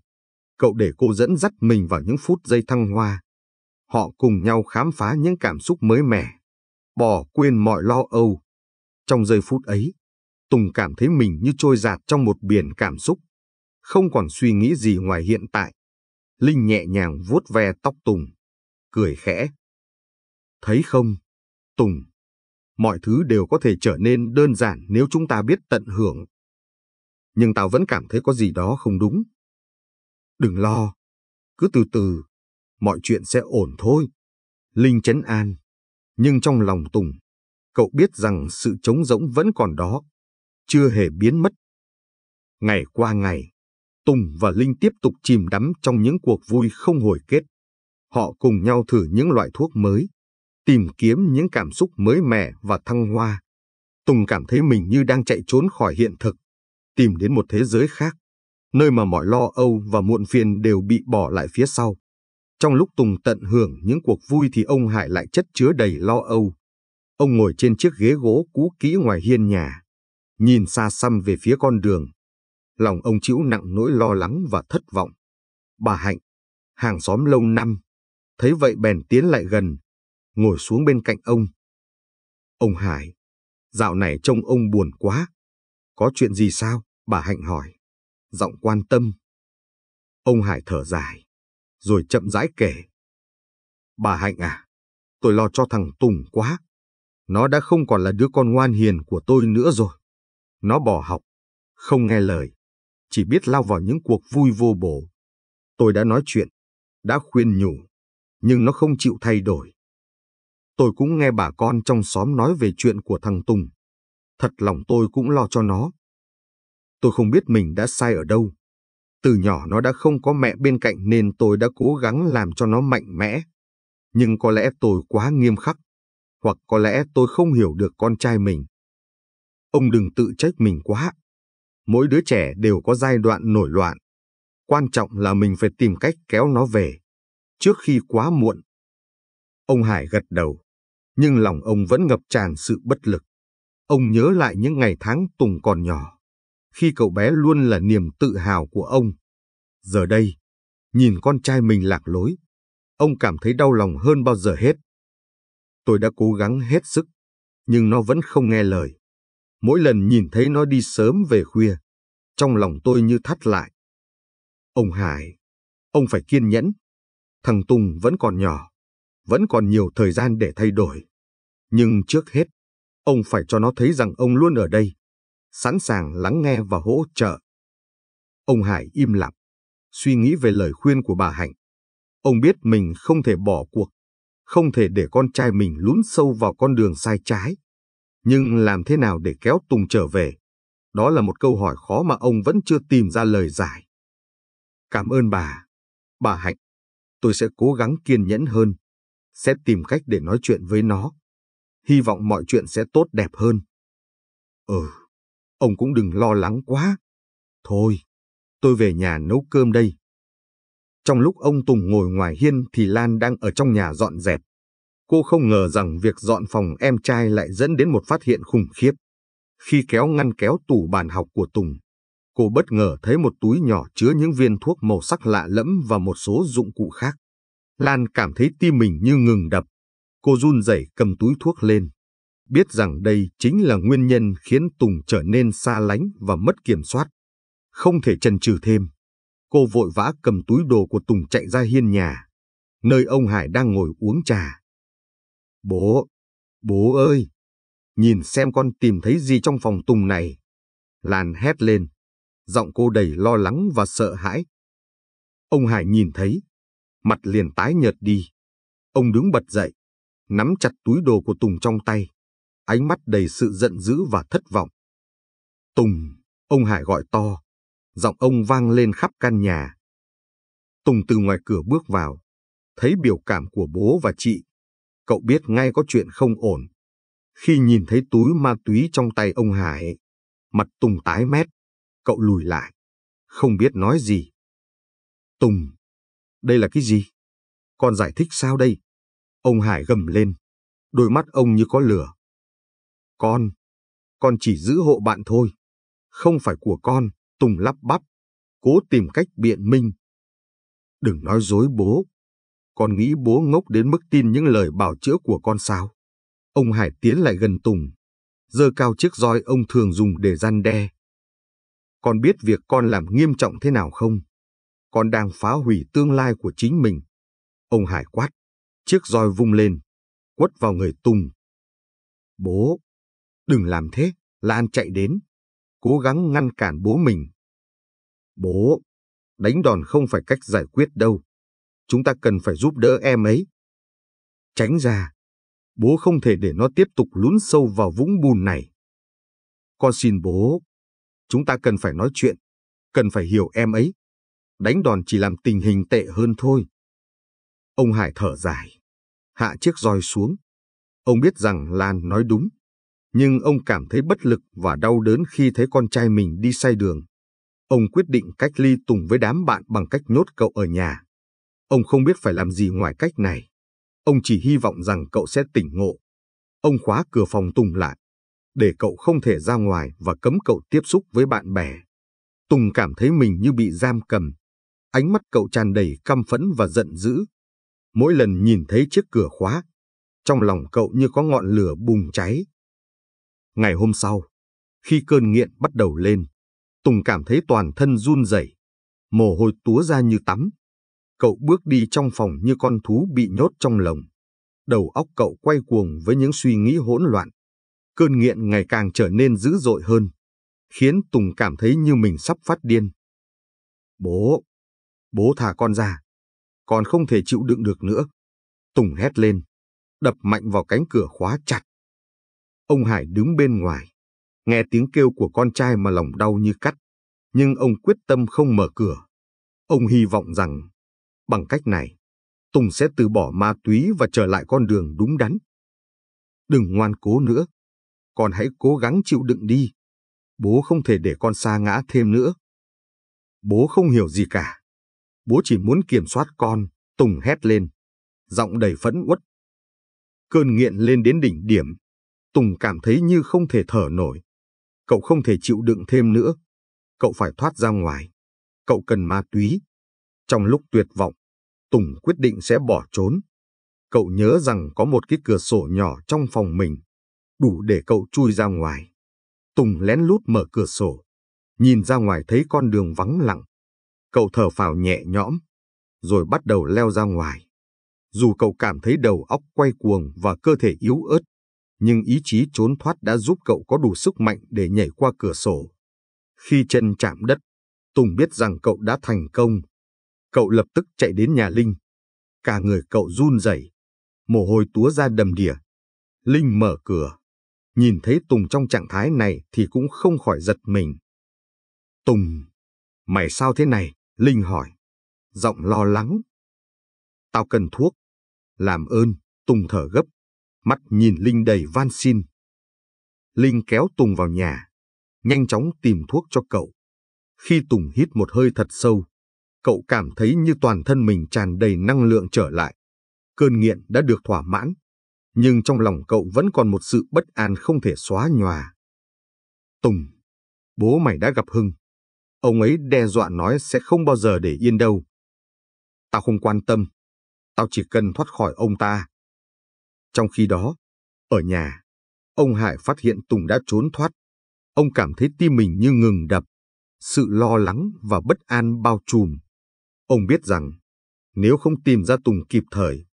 Cậu để cô dẫn dắt mình vào những phút giây thăng hoa. Họ cùng nhau khám phá những cảm xúc mới mẻ, bỏ quên mọi lo âu. Trong giây phút ấy, Tùng cảm thấy mình như trôi dạt trong một biển cảm xúc, không còn suy nghĩ gì ngoài hiện tại. Linh nhẹ nhàng vuốt ve tóc Tùng, cười khẽ. Thấy không, Tùng, mọi thứ đều có thể trở nên đơn giản nếu chúng ta biết tận hưởng. Nhưng tao vẫn cảm thấy có gì đó không đúng. Đừng lo, cứ từ từ, mọi chuyện sẽ ổn thôi. Linh chấn an, nhưng trong lòng Tùng, cậu biết rằng sự trống rỗng vẫn còn đó, chưa hề biến mất. Ngày qua ngày, Tùng và Linh tiếp tục chìm đắm trong những cuộc vui không hồi kết. Họ cùng nhau thử những loại thuốc mới, tìm kiếm những cảm xúc mới mẻ và thăng hoa. Tùng cảm thấy mình như đang chạy trốn khỏi hiện thực, tìm đến một thế giới khác, nơi mà mọi lo âu và muộn phiền đều bị bỏ lại phía sau. Trong lúc Tùng tận hưởng những cuộc vui thì ông Hải lại chất chứa đầy lo âu. Ông ngồi trên chiếc ghế gỗ cũ kỹ ngoài hiên nhà, nhìn xa xăm về phía con đường. Lòng ông chịu nặng nỗi lo lắng và thất vọng. Bà Hạnh, hàng xóm lâu năm, thấy vậy bèn tiến lại gần, ngồi xuống bên cạnh ông. Ông Hải, dạo này trông ông buồn quá. Có chuyện gì sao? Bà Hạnh hỏi, giọng quan tâm. Ông Hải thở dài, rồi chậm rãi kể. Bà Hạnh à, tôi lo cho thằng Tùng quá. Nó đã không còn là đứa con ngoan hiền của tôi nữa rồi. Nó bỏ học, không nghe lời, chỉ biết lao vào những cuộc vui vô bổ. Tôi đã nói chuyện, đã khuyên nhủ, nhưng nó không chịu thay đổi. Tôi cũng nghe bà con trong xóm nói về chuyện của thằng Tùng. Thật lòng tôi cũng lo cho nó. Tôi không biết mình đã sai ở đâu. Từ nhỏ nó đã không có mẹ bên cạnh nên tôi đã cố gắng làm cho nó mạnh mẽ. Nhưng có lẽ tôi quá nghiêm khắc, hoặc có lẽ tôi không hiểu được con trai mình. Ông đừng tự trách mình quá. Mỗi đứa trẻ đều có giai đoạn nổi loạn. Quan trọng là mình phải tìm cách kéo nó về, trước khi quá muộn. Ông Hải gật đầu nhưng lòng ông vẫn ngập tràn sự bất lực. Ông nhớ lại những ngày tháng Tùng còn nhỏ, khi cậu bé luôn là niềm tự hào của ông. Giờ đây, nhìn con trai mình lạc lối, ông cảm thấy đau lòng hơn bao giờ hết. Tôi đã cố gắng hết sức, nhưng nó vẫn không nghe lời. Mỗi lần nhìn thấy nó đi sớm về khuya, trong lòng tôi như thắt lại. Ông Hải, ông phải kiên nhẫn, thằng Tùng vẫn còn nhỏ vẫn còn nhiều thời gian để thay đổi. Nhưng trước hết, ông phải cho nó thấy rằng ông luôn ở đây, sẵn sàng lắng nghe và hỗ trợ. Ông Hải im lặng, suy nghĩ về lời khuyên của bà Hạnh. Ông biết mình không thể bỏ cuộc, không thể để con trai mình lún sâu vào con đường sai trái. Nhưng làm thế nào để kéo Tùng trở về? Đó là một câu hỏi khó mà ông vẫn chưa tìm ra lời giải. Cảm ơn bà. Bà Hạnh, tôi sẽ cố gắng kiên nhẫn hơn sẽ tìm cách để nói chuyện với nó. Hy vọng mọi chuyện sẽ tốt đẹp hơn. Ừ, ông cũng đừng lo lắng quá. Thôi, tôi về nhà nấu cơm đây. Trong lúc ông Tùng ngồi ngoài hiên thì Lan đang ở trong nhà dọn dẹp. Cô không ngờ rằng việc dọn phòng em trai lại dẫn đến một phát hiện khủng khiếp. Khi kéo ngăn kéo tủ bàn học của Tùng, cô bất ngờ thấy một túi nhỏ chứa những viên thuốc màu sắc lạ lẫm và một số dụng cụ khác. Lan cảm thấy tim mình như ngừng đập. Cô run rẩy cầm túi thuốc lên. Biết rằng đây chính là nguyên nhân khiến Tùng trở nên xa lánh và mất kiểm soát. Không thể chần chừ thêm. Cô vội vã cầm túi đồ của Tùng chạy ra hiên nhà, nơi ông Hải đang ngồi uống trà. Bố, bố ơi, nhìn xem con tìm thấy gì trong phòng Tùng này. Lan hét lên, giọng cô đầy lo lắng và sợ hãi. Ông Hải nhìn thấy, mặt liền tái nhợt đi. Ông đứng bật dậy, nắm chặt túi đồ của Tùng trong tay, ánh mắt đầy sự giận dữ và thất vọng. Tùng, ông Hải gọi to, giọng ông vang lên khắp căn nhà. Tùng từ ngoài cửa bước vào, thấy biểu cảm của bố và chị, cậu biết ngay có chuyện không ổn. Khi nhìn thấy túi ma túy trong tay ông Hải, mặt Tùng tái mét, cậu lùi lại, không biết nói gì. Tùng, đây là cái gì? con giải thích sao đây? Ông Hải gầm lên. Đôi mắt ông như có lửa. Con. Con chỉ giữ hộ bạn thôi. Không phải của con. Tùng lắp bắp. Cố tìm cách biện minh. Đừng nói dối bố. Con nghĩ bố ngốc đến mức tin những lời bảo chữa của con sao? Ông Hải tiến lại gần Tùng. giơ cao chiếc roi ông thường dùng để gian đe. Con biết việc con làm nghiêm trọng thế nào không? con đang phá hủy tương lai của chính mình. Ông Hải quát, chiếc roi vung lên, quất vào người Tùng. Bố, đừng làm thế, Lan chạy đến, cố gắng ngăn cản bố mình. Bố, đánh đòn không phải cách giải quyết đâu. Chúng ta cần phải giúp đỡ em ấy. Tránh ra, bố không thể để nó tiếp tục lún sâu vào vũng bùn này. Con xin bố, chúng ta cần phải nói chuyện, cần phải hiểu em ấy đánh đòn chỉ làm tình hình tệ hơn thôi. Ông Hải thở dài, hạ chiếc roi xuống. Ông biết rằng Lan nói đúng, nhưng ông cảm thấy bất lực và đau đớn khi thấy con trai mình đi sai đường. Ông quyết định cách ly Tùng với đám bạn bằng cách nhốt cậu ở nhà. Ông không biết phải làm gì ngoài cách này. Ông chỉ hy vọng rằng cậu sẽ tỉnh ngộ. Ông khóa cửa phòng Tùng lại, để cậu không thể ra ngoài và cấm cậu tiếp xúc với bạn bè. Tùng cảm thấy mình như bị giam cầm, ánh mắt cậu tràn đầy căm phẫn và giận dữ. Mỗi lần nhìn thấy chiếc cửa khóa, trong lòng cậu như có ngọn lửa bùng cháy. Ngày hôm sau, khi cơn nghiện bắt đầu lên, Tùng cảm thấy toàn thân run rẩy, mồ hôi túa ra như tắm. Cậu bước đi trong phòng như con thú bị nhốt trong lồng. Đầu óc cậu quay cuồng với những suy nghĩ hỗn loạn. Cơn nghiện ngày càng trở nên dữ dội hơn, khiến Tùng cảm thấy như mình sắp phát điên. Bố, bố thả con ra. Con không thể chịu đựng được nữa. Tùng hét lên, đập mạnh vào cánh cửa khóa chặt. Ông Hải đứng bên ngoài, nghe tiếng kêu của con trai mà lòng đau như cắt, nhưng ông quyết tâm không mở cửa. Ông hy vọng rằng, bằng cách này, Tùng sẽ từ bỏ ma túy và trở lại con đường đúng đắn. Đừng ngoan cố nữa, con hãy cố gắng chịu đựng đi. Bố không thể để con xa ngã thêm nữa. Bố không hiểu gì cả. Bố chỉ muốn kiểm soát con, Tùng hét lên, giọng đầy phẫn uất. Cơn nghiện lên đến đỉnh điểm, Tùng cảm thấy như không thể thở nổi. Cậu không thể chịu đựng thêm nữa, cậu phải thoát ra ngoài, cậu cần ma túy. Trong lúc tuyệt vọng, Tùng quyết định sẽ bỏ trốn. Cậu nhớ rằng có một cái cửa sổ nhỏ trong phòng mình, đủ để cậu chui ra ngoài. Tùng lén lút mở cửa sổ, nhìn ra ngoài thấy con đường vắng lặng, Cậu thở phào nhẹ nhõm, rồi bắt đầu leo ra ngoài. Dù cậu cảm thấy đầu óc quay cuồng và cơ thể yếu ớt, nhưng ý chí trốn thoát đã giúp cậu có đủ sức mạnh để nhảy qua cửa sổ. Khi chân chạm đất, Tùng biết rằng cậu đã thành công. Cậu lập tức chạy đến nhà Linh. Cả người cậu run rẩy, mồ hôi túa ra đầm đìa. Linh mở cửa, nhìn thấy Tùng trong trạng thái này thì cũng không khỏi giật mình. Tùng, mày sao thế này? Linh hỏi, giọng lo lắng. Tao cần thuốc. Làm ơn, Tùng thở gấp, mắt nhìn Linh đầy van xin. Linh kéo Tùng vào nhà, nhanh chóng tìm thuốc cho cậu. Khi Tùng hít một hơi thật sâu, cậu cảm thấy như toàn thân mình tràn đầy năng lượng trở lại. Cơn nghiện đã được thỏa mãn, nhưng trong lòng cậu vẫn còn một sự bất an không thể xóa nhòa. Tùng, bố mày đã gặp Hưng. Ông ấy đe dọa nói sẽ không bao giờ để yên đâu. Tao không quan tâm. Tao chỉ cần thoát khỏi ông ta. Trong khi đó, ở nhà, ông Hải phát hiện Tùng đã trốn thoát. Ông cảm thấy tim mình như ngừng đập. Sự lo lắng và bất an bao trùm. Ông biết rằng, nếu không tìm ra Tùng kịp thời,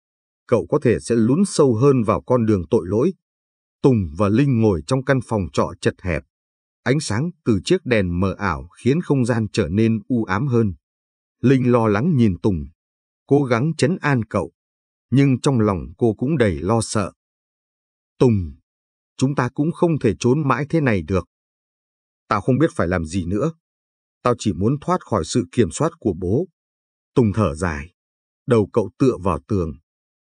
cậu có thể sẽ lún sâu hơn vào con đường tội lỗi. Tùng và Linh ngồi trong căn phòng trọ chật hẹp. Ánh sáng từ chiếc đèn mờ ảo khiến không gian trở nên u ám hơn. Linh lo lắng nhìn Tùng, cố gắng chấn an cậu, nhưng trong lòng cô cũng đầy lo sợ. Tùng, chúng ta cũng không thể trốn mãi thế này được. Tao không biết phải làm gì nữa. Tao chỉ muốn thoát khỏi sự kiểm soát của bố. Tùng thở dài, đầu cậu tựa vào tường,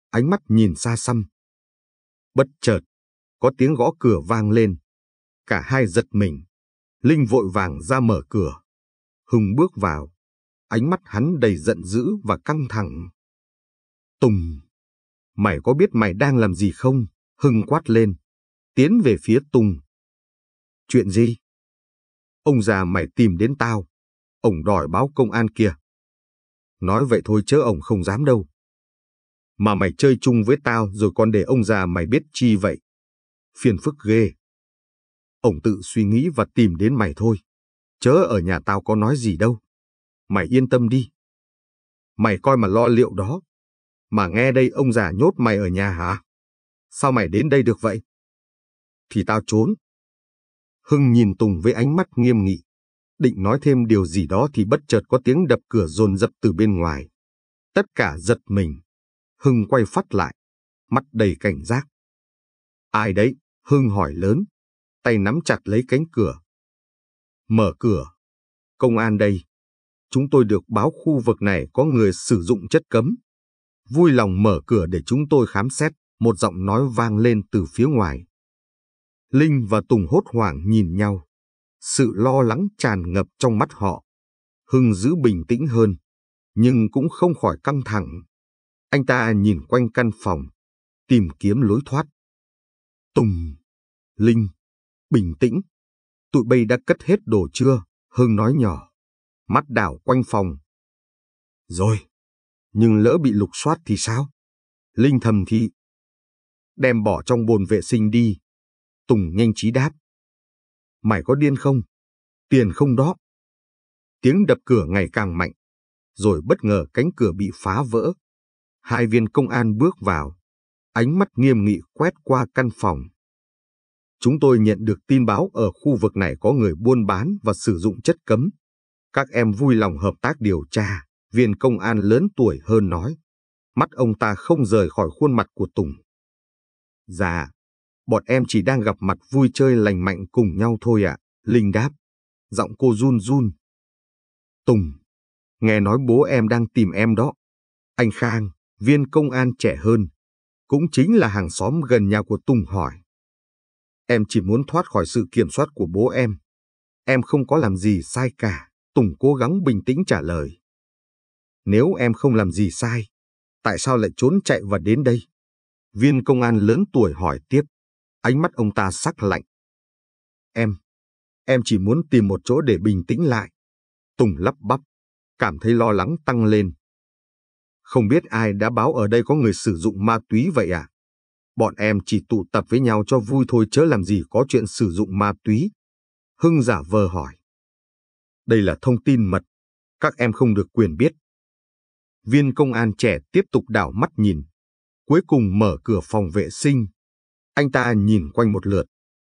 ánh mắt nhìn xa xăm. Bất chợt, có tiếng gõ cửa vang lên. Cả hai giật mình, Linh vội vàng ra mở cửa. Hùng bước vào. Ánh mắt hắn đầy giận dữ và căng thẳng. Tùng! Mày có biết mày đang làm gì không? Hưng quát lên. Tiến về phía Tùng. Chuyện gì? Ông già mày tìm đến tao. Ông đòi báo công an kia. Nói vậy thôi chứ ông không dám đâu. Mà mày chơi chung với tao rồi còn để ông già mày biết chi vậy? Phiền phức ghê ổng tự suy nghĩ và tìm đến mày thôi. Chớ ở nhà tao có nói gì đâu. Mày yên tâm đi. Mày coi mà lo liệu đó. Mà nghe đây ông già nhốt mày ở nhà hả? Sao mày đến đây được vậy? Thì tao trốn. Hưng nhìn Tùng với ánh mắt nghiêm nghị. Định nói thêm điều gì đó thì bất chợt có tiếng đập cửa rồn rập từ bên ngoài. Tất cả giật mình. Hưng quay phát lại, mắt đầy cảnh giác. Ai đấy? Hưng hỏi lớn tay nắm chặt lấy cánh cửa. Mở cửa. Công an đây. Chúng tôi được báo khu vực này có người sử dụng chất cấm. Vui lòng mở cửa để chúng tôi khám xét, một giọng nói vang lên từ phía ngoài. Linh và Tùng hốt hoảng nhìn nhau. Sự lo lắng tràn ngập trong mắt họ. Hưng giữ bình tĩnh hơn, nhưng cũng không khỏi căng thẳng. Anh ta nhìn quanh căn phòng, tìm kiếm lối thoát. Tùng, Linh, bình tĩnh. Tụi bay đã cất hết đồ chưa? Hưng nói nhỏ. Mắt đảo quanh phòng. Rồi. Nhưng lỡ bị lục soát thì sao? Linh thầm thị. Đem bỏ trong bồn vệ sinh đi. Tùng nhanh trí đáp. Mày có điên không? Tiền không đó. Tiếng đập cửa ngày càng mạnh. Rồi bất ngờ cánh cửa bị phá vỡ. Hai viên công an bước vào. Ánh mắt nghiêm nghị quét qua căn phòng. Chúng tôi nhận được tin báo ở khu vực này có người buôn bán và sử dụng chất cấm. Các em vui lòng hợp tác điều tra, viên công an lớn tuổi hơn nói. Mắt ông ta không rời khỏi khuôn mặt của Tùng. Dạ, bọn em chỉ đang gặp mặt vui chơi lành mạnh cùng nhau thôi ạ, à, Linh đáp. Giọng cô run run. Tùng, nghe nói bố em đang tìm em đó. Anh Khang, viên công an trẻ hơn, cũng chính là hàng xóm gần nhà của Tùng hỏi. Em chỉ muốn thoát khỏi sự kiểm soát của bố em. Em không có làm gì sai cả, Tùng cố gắng bình tĩnh trả lời. Nếu em không làm gì sai, tại sao lại trốn chạy và đến đây? Viên công an lớn tuổi hỏi tiếp, ánh mắt ông ta sắc lạnh. Em, em chỉ muốn tìm một chỗ để bình tĩnh lại. Tùng lắp bắp, cảm thấy lo lắng tăng lên. Không biết ai đã báo ở đây có người sử dụng ma túy vậy à? Bọn em chỉ tụ tập với nhau cho vui thôi chớ làm gì có chuyện sử dụng ma túy. Hưng giả vờ hỏi. Đây là thông tin mật, các em không được quyền biết. Viên công an trẻ tiếp tục đảo mắt nhìn, cuối cùng mở cửa phòng vệ sinh. Anh ta nhìn quanh một lượt,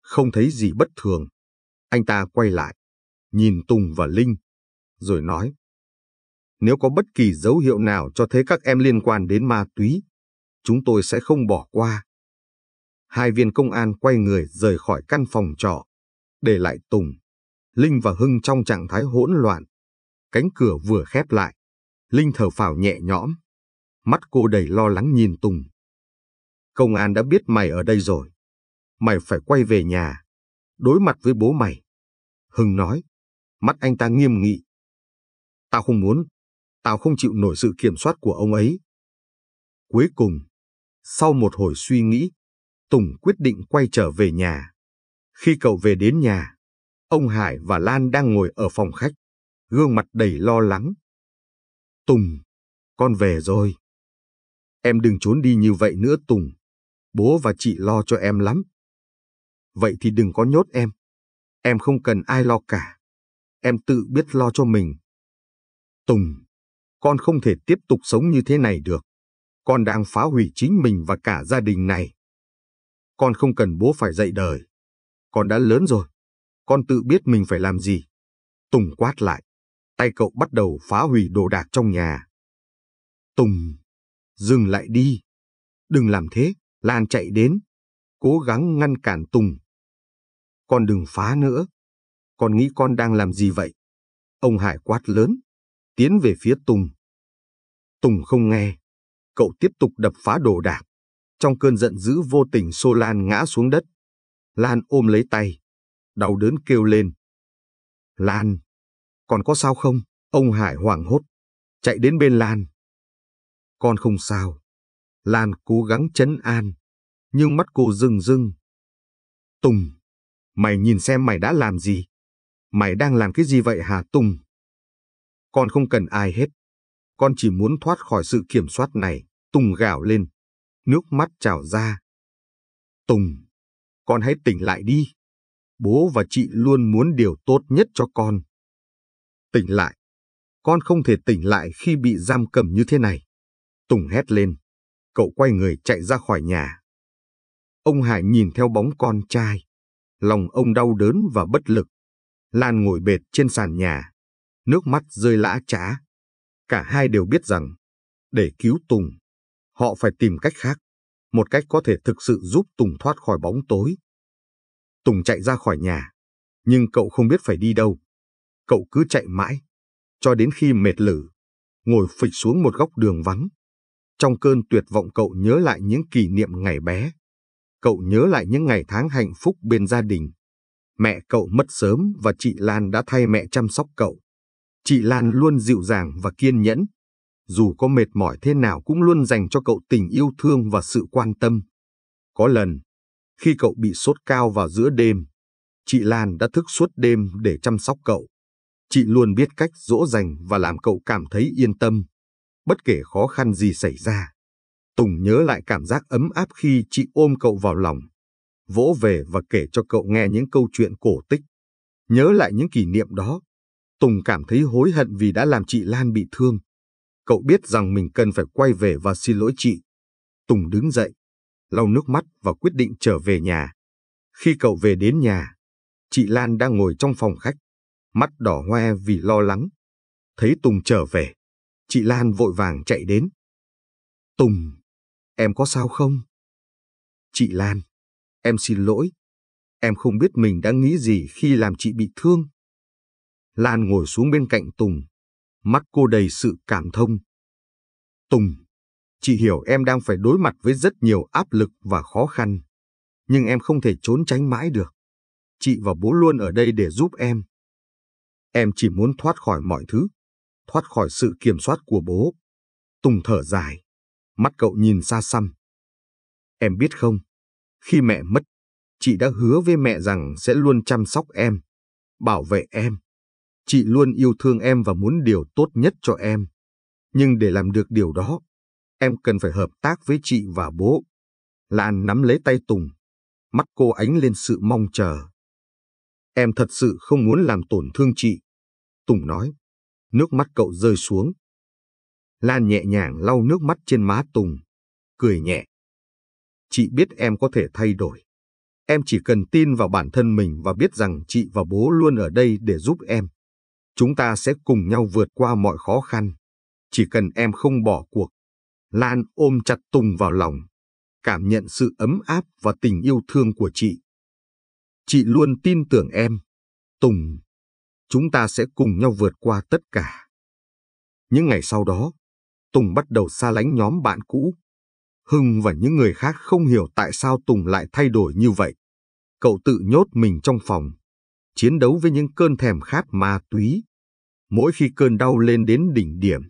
không thấy gì bất thường. Anh ta quay lại, nhìn Tùng và Linh, rồi nói. Nếu có bất kỳ dấu hiệu nào cho thấy các em liên quan đến ma túy, chúng tôi sẽ không bỏ qua. Hai viên công an quay người rời khỏi căn phòng trọ, để lại Tùng, Linh và Hưng trong trạng thái hỗn loạn. Cánh cửa vừa khép lại, Linh thở phào nhẹ nhõm, mắt cô đầy lo lắng nhìn Tùng. Công an đã biết mày ở đây rồi, mày phải quay về nhà, đối mặt với bố mày. Hưng nói, mắt anh ta nghiêm nghị. Tao không muốn, tao không chịu nổi sự kiểm soát của ông ấy. Cuối cùng, sau một hồi suy nghĩ, Tùng quyết định quay trở về nhà. Khi cậu về đến nhà, ông Hải và Lan đang ngồi ở phòng khách, gương mặt đầy lo lắng. Tùng, con về rồi. Em đừng trốn đi như vậy nữa Tùng. Bố và chị lo cho em lắm. Vậy thì đừng có nhốt em. Em không cần ai lo cả. Em tự biết lo cho mình. Tùng, con không thể tiếp tục sống như thế này được. Con đang phá hủy chính mình và cả gia đình này. Con không cần bố phải dạy đời. Con đã lớn rồi. Con tự biết mình phải làm gì. Tùng quát lại. Tay cậu bắt đầu phá hủy đồ đạc trong nhà. Tùng, dừng lại đi. Đừng làm thế, Lan chạy đến. Cố gắng ngăn cản Tùng. Con đừng phá nữa. Con nghĩ con đang làm gì vậy? Ông Hải quát lớn, tiến về phía Tùng. Tùng không nghe, cậu tiếp tục đập phá đồ đạc. Trong cơn giận dữ vô tình xô Lan ngã xuống đất. Lan ôm lấy tay, đau đớn kêu lên. Lan, còn có sao không? Ông Hải hoảng hốt, chạy đến bên Lan. Con không sao. Lan cố gắng chấn an, nhưng mắt cô rưng rưng. Tùng, mày nhìn xem mày đã làm gì? Mày đang làm cái gì vậy hả Tùng? Con không cần ai hết. Con chỉ muốn thoát khỏi sự kiểm soát này. Tùng gào lên nước mắt trào ra. Tùng, con hãy tỉnh lại đi. Bố và chị luôn muốn điều tốt nhất cho con. Tỉnh lại. Con không thể tỉnh lại khi bị giam cầm như thế này. Tùng hét lên. Cậu quay người chạy ra khỏi nhà. Ông Hải nhìn theo bóng con trai. Lòng ông đau đớn và bất lực. Lan ngồi bệt trên sàn nhà. Nước mắt rơi lã trá. Cả hai đều biết rằng, để cứu Tùng, Họ phải tìm cách khác, một cách có thể thực sự giúp Tùng thoát khỏi bóng tối. Tùng chạy ra khỏi nhà, nhưng cậu không biết phải đi đâu. Cậu cứ chạy mãi, cho đến khi mệt lử, ngồi phịch xuống một góc đường vắng. Trong cơn tuyệt vọng cậu nhớ lại những kỷ niệm ngày bé. Cậu nhớ lại những ngày tháng hạnh phúc bên gia đình. Mẹ cậu mất sớm và chị Lan đã thay mẹ chăm sóc cậu. Chị Lan luôn dịu dàng và kiên nhẫn, dù có mệt mỏi thế nào cũng luôn dành cho cậu tình yêu thương và sự quan tâm. Có lần, khi cậu bị sốt cao vào giữa đêm, chị Lan đã thức suốt đêm để chăm sóc cậu. Chị luôn biết cách dỗ dành và làm cậu cảm thấy yên tâm, bất kể khó khăn gì xảy ra. Tùng nhớ lại cảm giác ấm áp khi chị ôm cậu vào lòng, vỗ về và kể cho cậu nghe những câu chuyện cổ tích. Nhớ lại những kỷ niệm đó, Tùng cảm thấy hối hận vì đã làm chị Lan bị thương. Cậu biết rằng mình cần phải quay về và xin lỗi chị. Tùng đứng dậy, lau nước mắt và quyết định trở về nhà. Khi cậu về đến nhà, chị Lan đang ngồi trong phòng khách, mắt đỏ hoe vì lo lắng. Thấy Tùng trở về, chị Lan vội vàng chạy đến. Tùng, em có sao không? Chị Lan, em xin lỗi. Em không biết mình đã nghĩ gì khi làm chị bị thương. Lan ngồi xuống bên cạnh Tùng, mắt cô đầy sự cảm thông. Tùng, chị hiểu em đang phải đối mặt với rất nhiều áp lực và khó khăn, nhưng em không thể trốn tránh mãi được. Chị và bố luôn ở đây để giúp em. Em chỉ muốn thoát khỏi mọi thứ, thoát khỏi sự kiểm soát của bố. Tùng thở dài, mắt cậu nhìn xa xăm. Em biết không, khi mẹ mất, chị đã hứa với mẹ rằng sẽ luôn chăm sóc em, bảo vệ em. Chị luôn yêu thương em và muốn điều tốt nhất cho em. Nhưng để làm được điều đó, em cần phải hợp tác với chị và bố. Lan nắm lấy tay Tùng, mắt cô ánh lên sự mong chờ. Em thật sự không muốn làm tổn thương chị. Tùng nói, nước mắt cậu rơi xuống. Lan nhẹ nhàng lau nước mắt trên má Tùng, cười nhẹ. Chị biết em có thể thay đổi. Em chỉ cần tin vào bản thân mình và biết rằng chị và bố luôn ở đây để giúp em. Chúng ta sẽ cùng nhau vượt qua mọi khó khăn. Chỉ cần em không bỏ cuộc. Lan ôm chặt Tùng vào lòng, cảm nhận sự ấm áp và tình yêu thương của chị. Chị luôn tin tưởng em. Tùng, chúng ta sẽ cùng nhau vượt qua tất cả. Những ngày sau đó, Tùng bắt đầu xa lánh nhóm bạn cũ. Hưng và những người khác không hiểu tại sao Tùng lại thay đổi như vậy. Cậu tự nhốt mình trong phòng, chiến đấu với những cơn thèm khát ma túy. Mỗi khi cơn đau lên đến đỉnh điểm,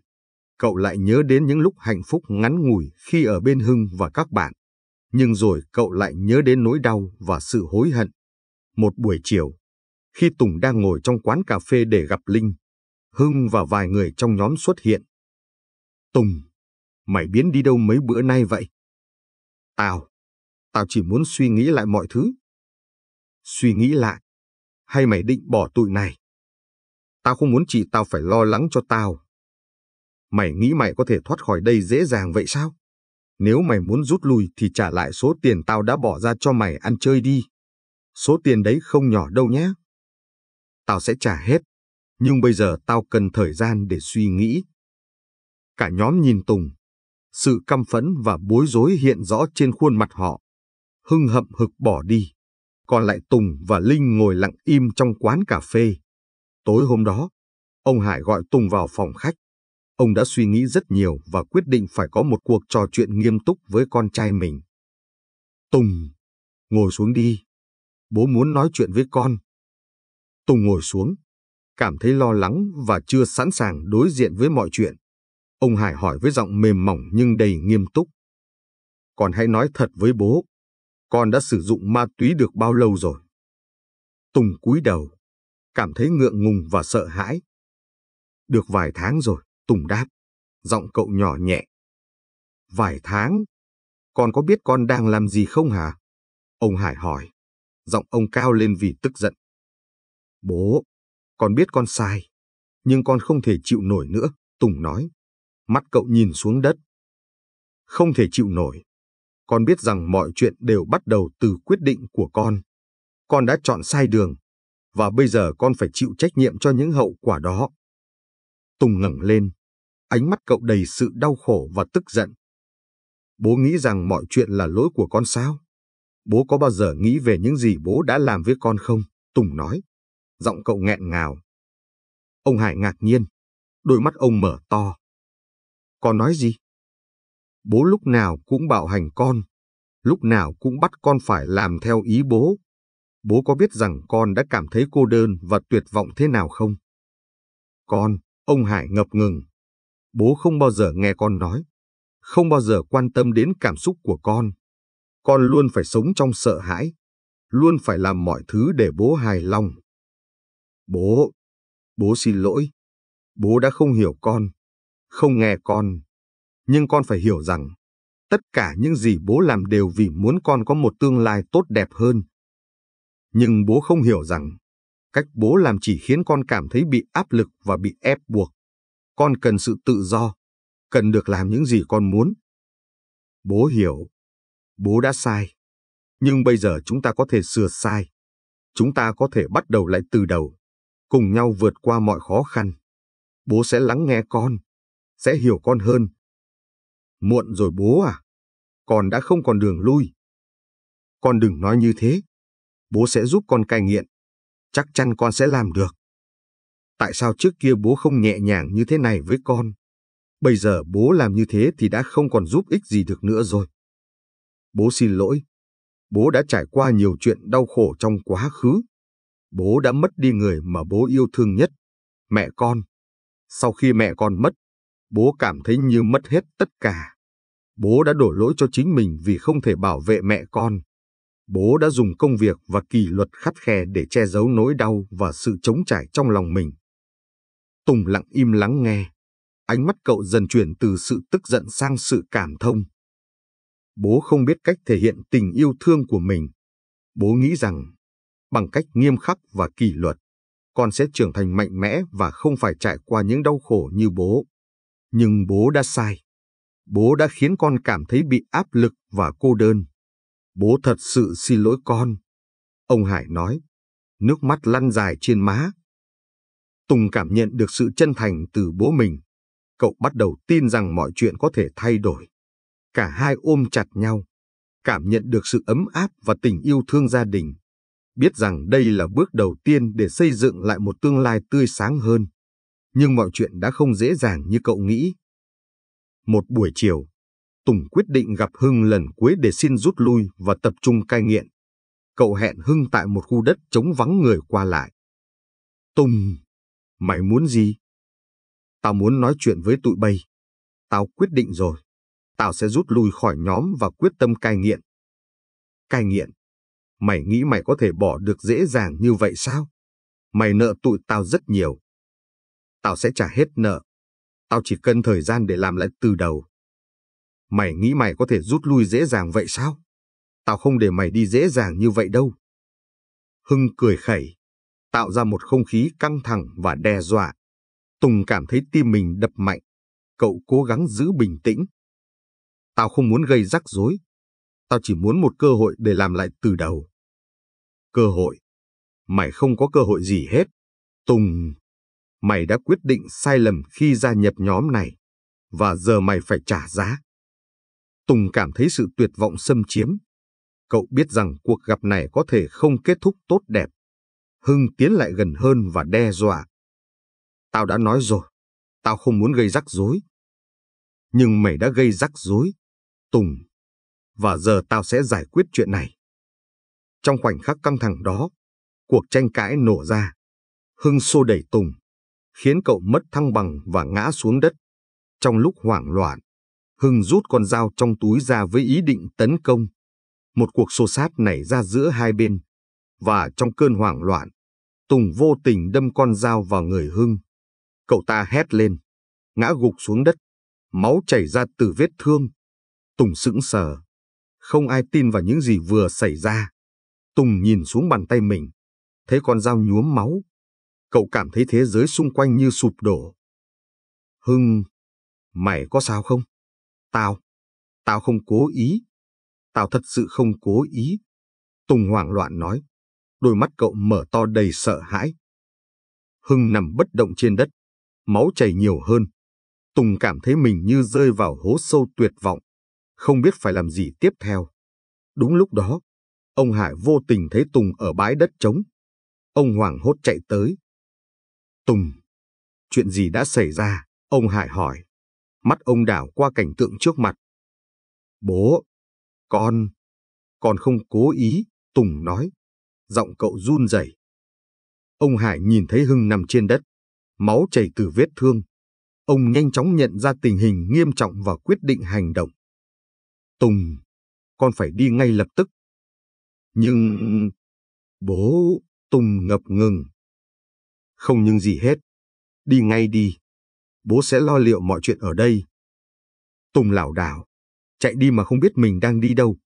cậu lại nhớ đến những lúc hạnh phúc ngắn ngủi khi ở bên Hưng và các bạn. Nhưng rồi cậu lại nhớ đến nỗi đau và sự hối hận. Một buổi chiều, khi Tùng đang ngồi trong quán cà phê để gặp Linh, Hưng và vài người trong nhóm xuất hiện. Tùng, mày biến đi đâu mấy bữa nay vậy? Tao, tao chỉ muốn suy nghĩ lại mọi thứ. Suy nghĩ lại, hay mày định bỏ tụi này? Tao không muốn chị tao phải lo lắng cho tao. Mày nghĩ mày có thể thoát khỏi đây dễ dàng vậy sao? Nếu mày muốn rút lui thì trả lại số tiền tao đã bỏ ra cho mày ăn chơi đi. Số tiền đấy không nhỏ đâu nhé. Tao sẽ trả hết, nhưng bây giờ tao cần thời gian để suy nghĩ. Cả nhóm nhìn Tùng, sự căm phẫn và bối rối hiện rõ trên khuôn mặt họ. Hưng hậm hực bỏ đi còn lại Tùng và Linh ngồi lặng im trong quán cà phê. Tối hôm đó, ông Hải gọi Tùng vào phòng khách. Ông đã suy nghĩ rất nhiều và quyết định phải có một cuộc trò chuyện nghiêm túc với con trai mình. Tùng, ngồi xuống đi. Bố muốn nói chuyện với con. Tùng ngồi xuống, cảm thấy lo lắng và chưa sẵn sàng đối diện với mọi chuyện. Ông Hải hỏi với giọng mềm mỏng nhưng đầy nghiêm túc. Con hãy nói thật với bố, con đã sử dụng ma túy được bao lâu rồi? Tùng cúi đầu, cảm thấy ngượng ngùng và sợ hãi. Được vài tháng rồi, Tùng đáp, giọng cậu nhỏ nhẹ. Vài tháng? Con có biết con đang làm gì không hả? Ông Hải hỏi, giọng ông cao lên vì tức giận. Bố, con biết con sai, nhưng con không thể chịu nổi nữa, Tùng nói. Mắt cậu nhìn xuống đất. Không thể chịu nổi, con biết rằng mọi chuyện đều bắt đầu từ quyết định của con. Con đã chọn sai đường, và bây giờ con phải chịu trách nhiệm cho những hậu quả đó. Tùng ngẩng lên, ánh mắt cậu đầy sự đau khổ và tức giận. Bố nghĩ rằng mọi chuyện là lỗi của con sao? Bố có bao giờ nghĩ về những gì bố đã làm với con không? Tùng nói. Giọng cậu nghẹn ngào. Ông Hải ngạc nhiên, đôi mắt ông mở to. Con nói gì? Bố lúc nào cũng bạo hành con, lúc nào cũng bắt con phải làm theo ý bố. Bố có biết rằng con đã cảm thấy cô đơn và tuyệt vọng thế nào không? Con, ông Hải ngập ngừng. Bố không bao giờ nghe con nói, không bao giờ quan tâm đến cảm xúc của con. Con luôn phải sống trong sợ hãi, luôn phải làm mọi thứ để bố hài lòng. Bố, bố xin lỗi. Bố đã không hiểu con, không nghe con nhưng con phải hiểu rằng, tất cả những gì bố làm đều vì muốn con có một tương lai tốt đẹp hơn. Nhưng bố không hiểu rằng, cách bố làm chỉ khiến con cảm thấy bị áp lực và bị ép buộc. Con cần sự tự do, cần được làm những gì con muốn. Bố hiểu, bố đã sai, nhưng bây giờ chúng ta có thể sửa sai. Chúng ta có thể bắt đầu lại từ đầu, cùng nhau vượt qua mọi khó khăn. Bố sẽ lắng nghe con, sẽ hiểu con hơn Muộn rồi bố à? Con đã không còn đường lui. Con đừng nói như thế. Bố sẽ giúp con cai nghiện. Chắc chắn con sẽ làm được. Tại sao trước kia bố không nhẹ nhàng như thế này với con? Bây giờ bố làm như thế thì đã không còn giúp ích gì được nữa rồi. Bố xin lỗi. Bố đã trải qua nhiều chuyện đau khổ trong quá khứ. Bố đã mất đi người mà bố yêu thương nhất, mẹ con. Sau khi mẹ con mất, bố cảm thấy như mất hết tất cả. Bố đã đổ lỗi cho chính mình vì không thể bảo vệ mẹ con. Bố đã dùng công việc và kỷ luật khắt khe để che giấu nỗi đau và sự chống trải trong lòng mình. Tùng lặng im lắng nghe. Ánh mắt cậu dần chuyển từ sự tức giận sang sự cảm thông. Bố không biết cách thể hiện tình yêu thương của mình. Bố nghĩ rằng, bằng cách nghiêm khắc và kỷ luật, con sẽ trưởng thành mạnh mẽ và không phải trải qua những đau khổ như bố. Nhưng bố đã sai. Bố đã khiến con cảm thấy bị áp lực và cô đơn. Bố thật sự xin lỗi con. Ông Hải nói, nước mắt lăn dài trên má. Tùng cảm nhận được sự chân thành từ bố mình. Cậu bắt đầu tin rằng mọi chuyện có thể thay đổi. Cả hai ôm chặt nhau, cảm nhận được sự ấm áp và tình yêu thương gia đình. Biết rằng đây là bước đầu tiên để xây dựng lại một tương lai tươi sáng hơn nhưng mọi chuyện đã không dễ dàng như cậu nghĩ. Một buổi chiều, Tùng quyết định gặp Hưng lần cuối để xin rút lui và tập trung cai nghiện. Cậu hẹn Hưng tại một khu đất trống vắng người qua lại. Tùng, mày muốn gì? Tao muốn nói chuyện với tụi bay. Tao quyết định rồi. Tao sẽ rút lui khỏi nhóm và quyết tâm cai nghiện. Cai nghiện? Mày nghĩ mày có thể bỏ được dễ dàng như vậy sao? Mày nợ tụi tao rất nhiều tao sẽ trả hết nợ. Tao chỉ cần thời gian để làm lại từ đầu. Mày nghĩ mày có thể rút lui dễ dàng vậy sao? Tao không để mày đi dễ dàng như vậy đâu. Hưng cười khẩy, tạo ra một không khí căng thẳng và đe dọa. Tùng cảm thấy tim mình đập mạnh. Cậu cố gắng giữ bình tĩnh. Tao không muốn gây rắc rối. Tao chỉ muốn một cơ hội để làm lại từ đầu. Cơ hội? Mày không có cơ hội gì hết. Tùng mày đã quyết định sai lầm khi gia nhập nhóm này, và giờ mày phải trả giá. Tùng cảm thấy sự tuyệt vọng xâm chiếm. Cậu biết rằng cuộc gặp này có thể không kết thúc tốt đẹp. Hưng tiến lại gần hơn và đe dọa. Tao đã nói rồi, tao không muốn gây rắc rối. Nhưng mày đã gây rắc rối, Tùng. Và giờ tao sẽ giải quyết chuyện này. Trong khoảnh khắc căng thẳng đó, cuộc tranh cãi nổ ra. Hưng xô đẩy Tùng, khiến cậu mất thăng bằng và ngã xuống đất. Trong lúc hoảng loạn, Hưng rút con dao trong túi ra với ý định tấn công. Một cuộc xô sát nảy ra giữa hai bên, và trong cơn hoảng loạn, Tùng vô tình đâm con dao vào người Hưng. Cậu ta hét lên, ngã gục xuống đất, máu chảy ra từ vết thương. Tùng sững sờ, không ai tin vào những gì vừa xảy ra. Tùng nhìn xuống bàn tay mình, thấy con dao nhuốm máu, Cậu cảm thấy thế giới xung quanh như sụp đổ. Hưng, mày có sao không? Tao, tao không cố ý. Tao thật sự không cố ý. Tùng hoảng loạn nói. Đôi mắt cậu mở to đầy sợ hãi. Hưng nằm bất động trên đất. Máu chảy nhiều hơn. Tùng cảm thấy mình như rơi vào hố sâu tuyệt vọng. Không biết phải làm gì tiếp theo. Đúng lúc đó, ông Hải vô tình thấy Tùng ở bãi đất trống. Ông hoàng hốt chạy tới, Tùng. Chuyện gì đã xảy ra? Ông Hải hỏi. Mắt ông đảo qua cảnh tượng trước mặt. Bố, con, con không cố ý, Tùng nói. Giọng cậu run rẩy. Ông Hải nhìn thấy Hưng nằm trên đất, máu chảy từ vết thương. Ông nhanh chóng nhận ra tình hình nghiêm trọng và quyết định hành động. Tùng, con phải đi ngay lập tức. Nhưng... Bố, Tùng ngập ngừng, không nhưng gì hết. Đi ngay đi. Bố sẽ lo liệu mọi chuyện ở đây. Tùng lảo đảo. Chạy đi mà không biết mình đang đi đâu.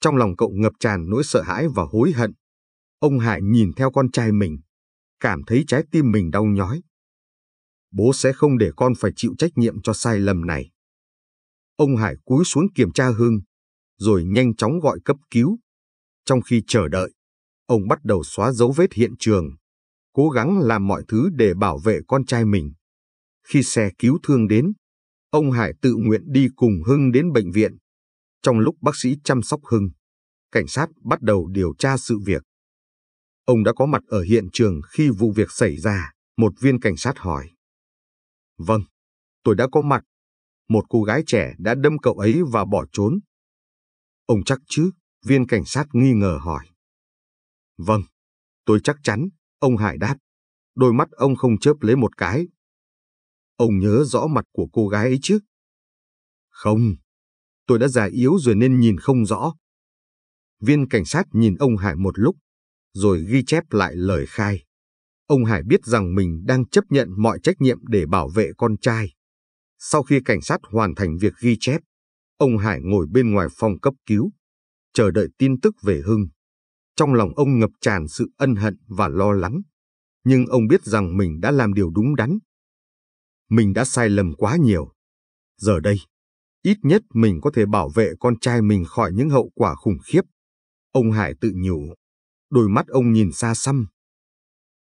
Trong lòng cậu ngập tràn nỗi sợ hãi và hối hận. Ông Hải nhìn theo con trai mình. Cảm thấy trái tim mình đau nhói. Bố sẽ không để con phải chịu trách nhiệm cho sai lầm này. Ông Hải cúi xuống kiểm tra Hương, rồi nhanh chóng gọi cấp cứu. Trong khi chờ đợi, ông bắt đầu xóa dấu vết hiện trường cố gắng làm mọi thứ để bảo vệ con trai mình. Khi xe cứu thương đến, ông Hải tự nguyện đi cùng Hưng đến bệnh viện. Trong lúc bác sĩ chăm sóc Hưng, cảnh sát bắt đầu điều tra sự việc. Ông đã có mặt ở hiện trường khi vụ việc xảy ra, một viên cảnh sát hỏi. Vâng, tôi đã có mặt. Một cô gái trẻ đã đâm cậu ấy và bỏ trốn. Ông chắc chứ? Viên cảnh sát nghi ngờ hỏi. Vâng, tôi chắc chắn Ông Hải đáp, đôi mắt ông không chớp lấy một cái. Ông nhớ rõ mặt của cô gái ấy chứ? Không, tôi đã già yếu rồi nên nhìn không rõ. Viên cảnh sát nhìn ông Hải một lúc, rồi ghi chép lại lời khai. Ông Hải biết rằng mình đang chấp nhận mọi trách nhiệm để bảo vệ con trai. Sau khi cảnh sát hoàn thành việc ghi chép, ông Hải ngồi bên ngoài phòng cấp cứu, chờ đợi tin tức về Hưng. Trong lòng ông ngập tràn sự ân hận và lo lắng. Nhưng ông biết rằng mình đã làm điều đúng đắn. Mình đã sai lầm quá nhiều. Giờ đây, ít nhất mình có thể bảo vệ con trai mình khỏi những hậu quả khủng khiếp. Ông Hải tự nhủ. Đôi mắt ông nhìn xa xăm.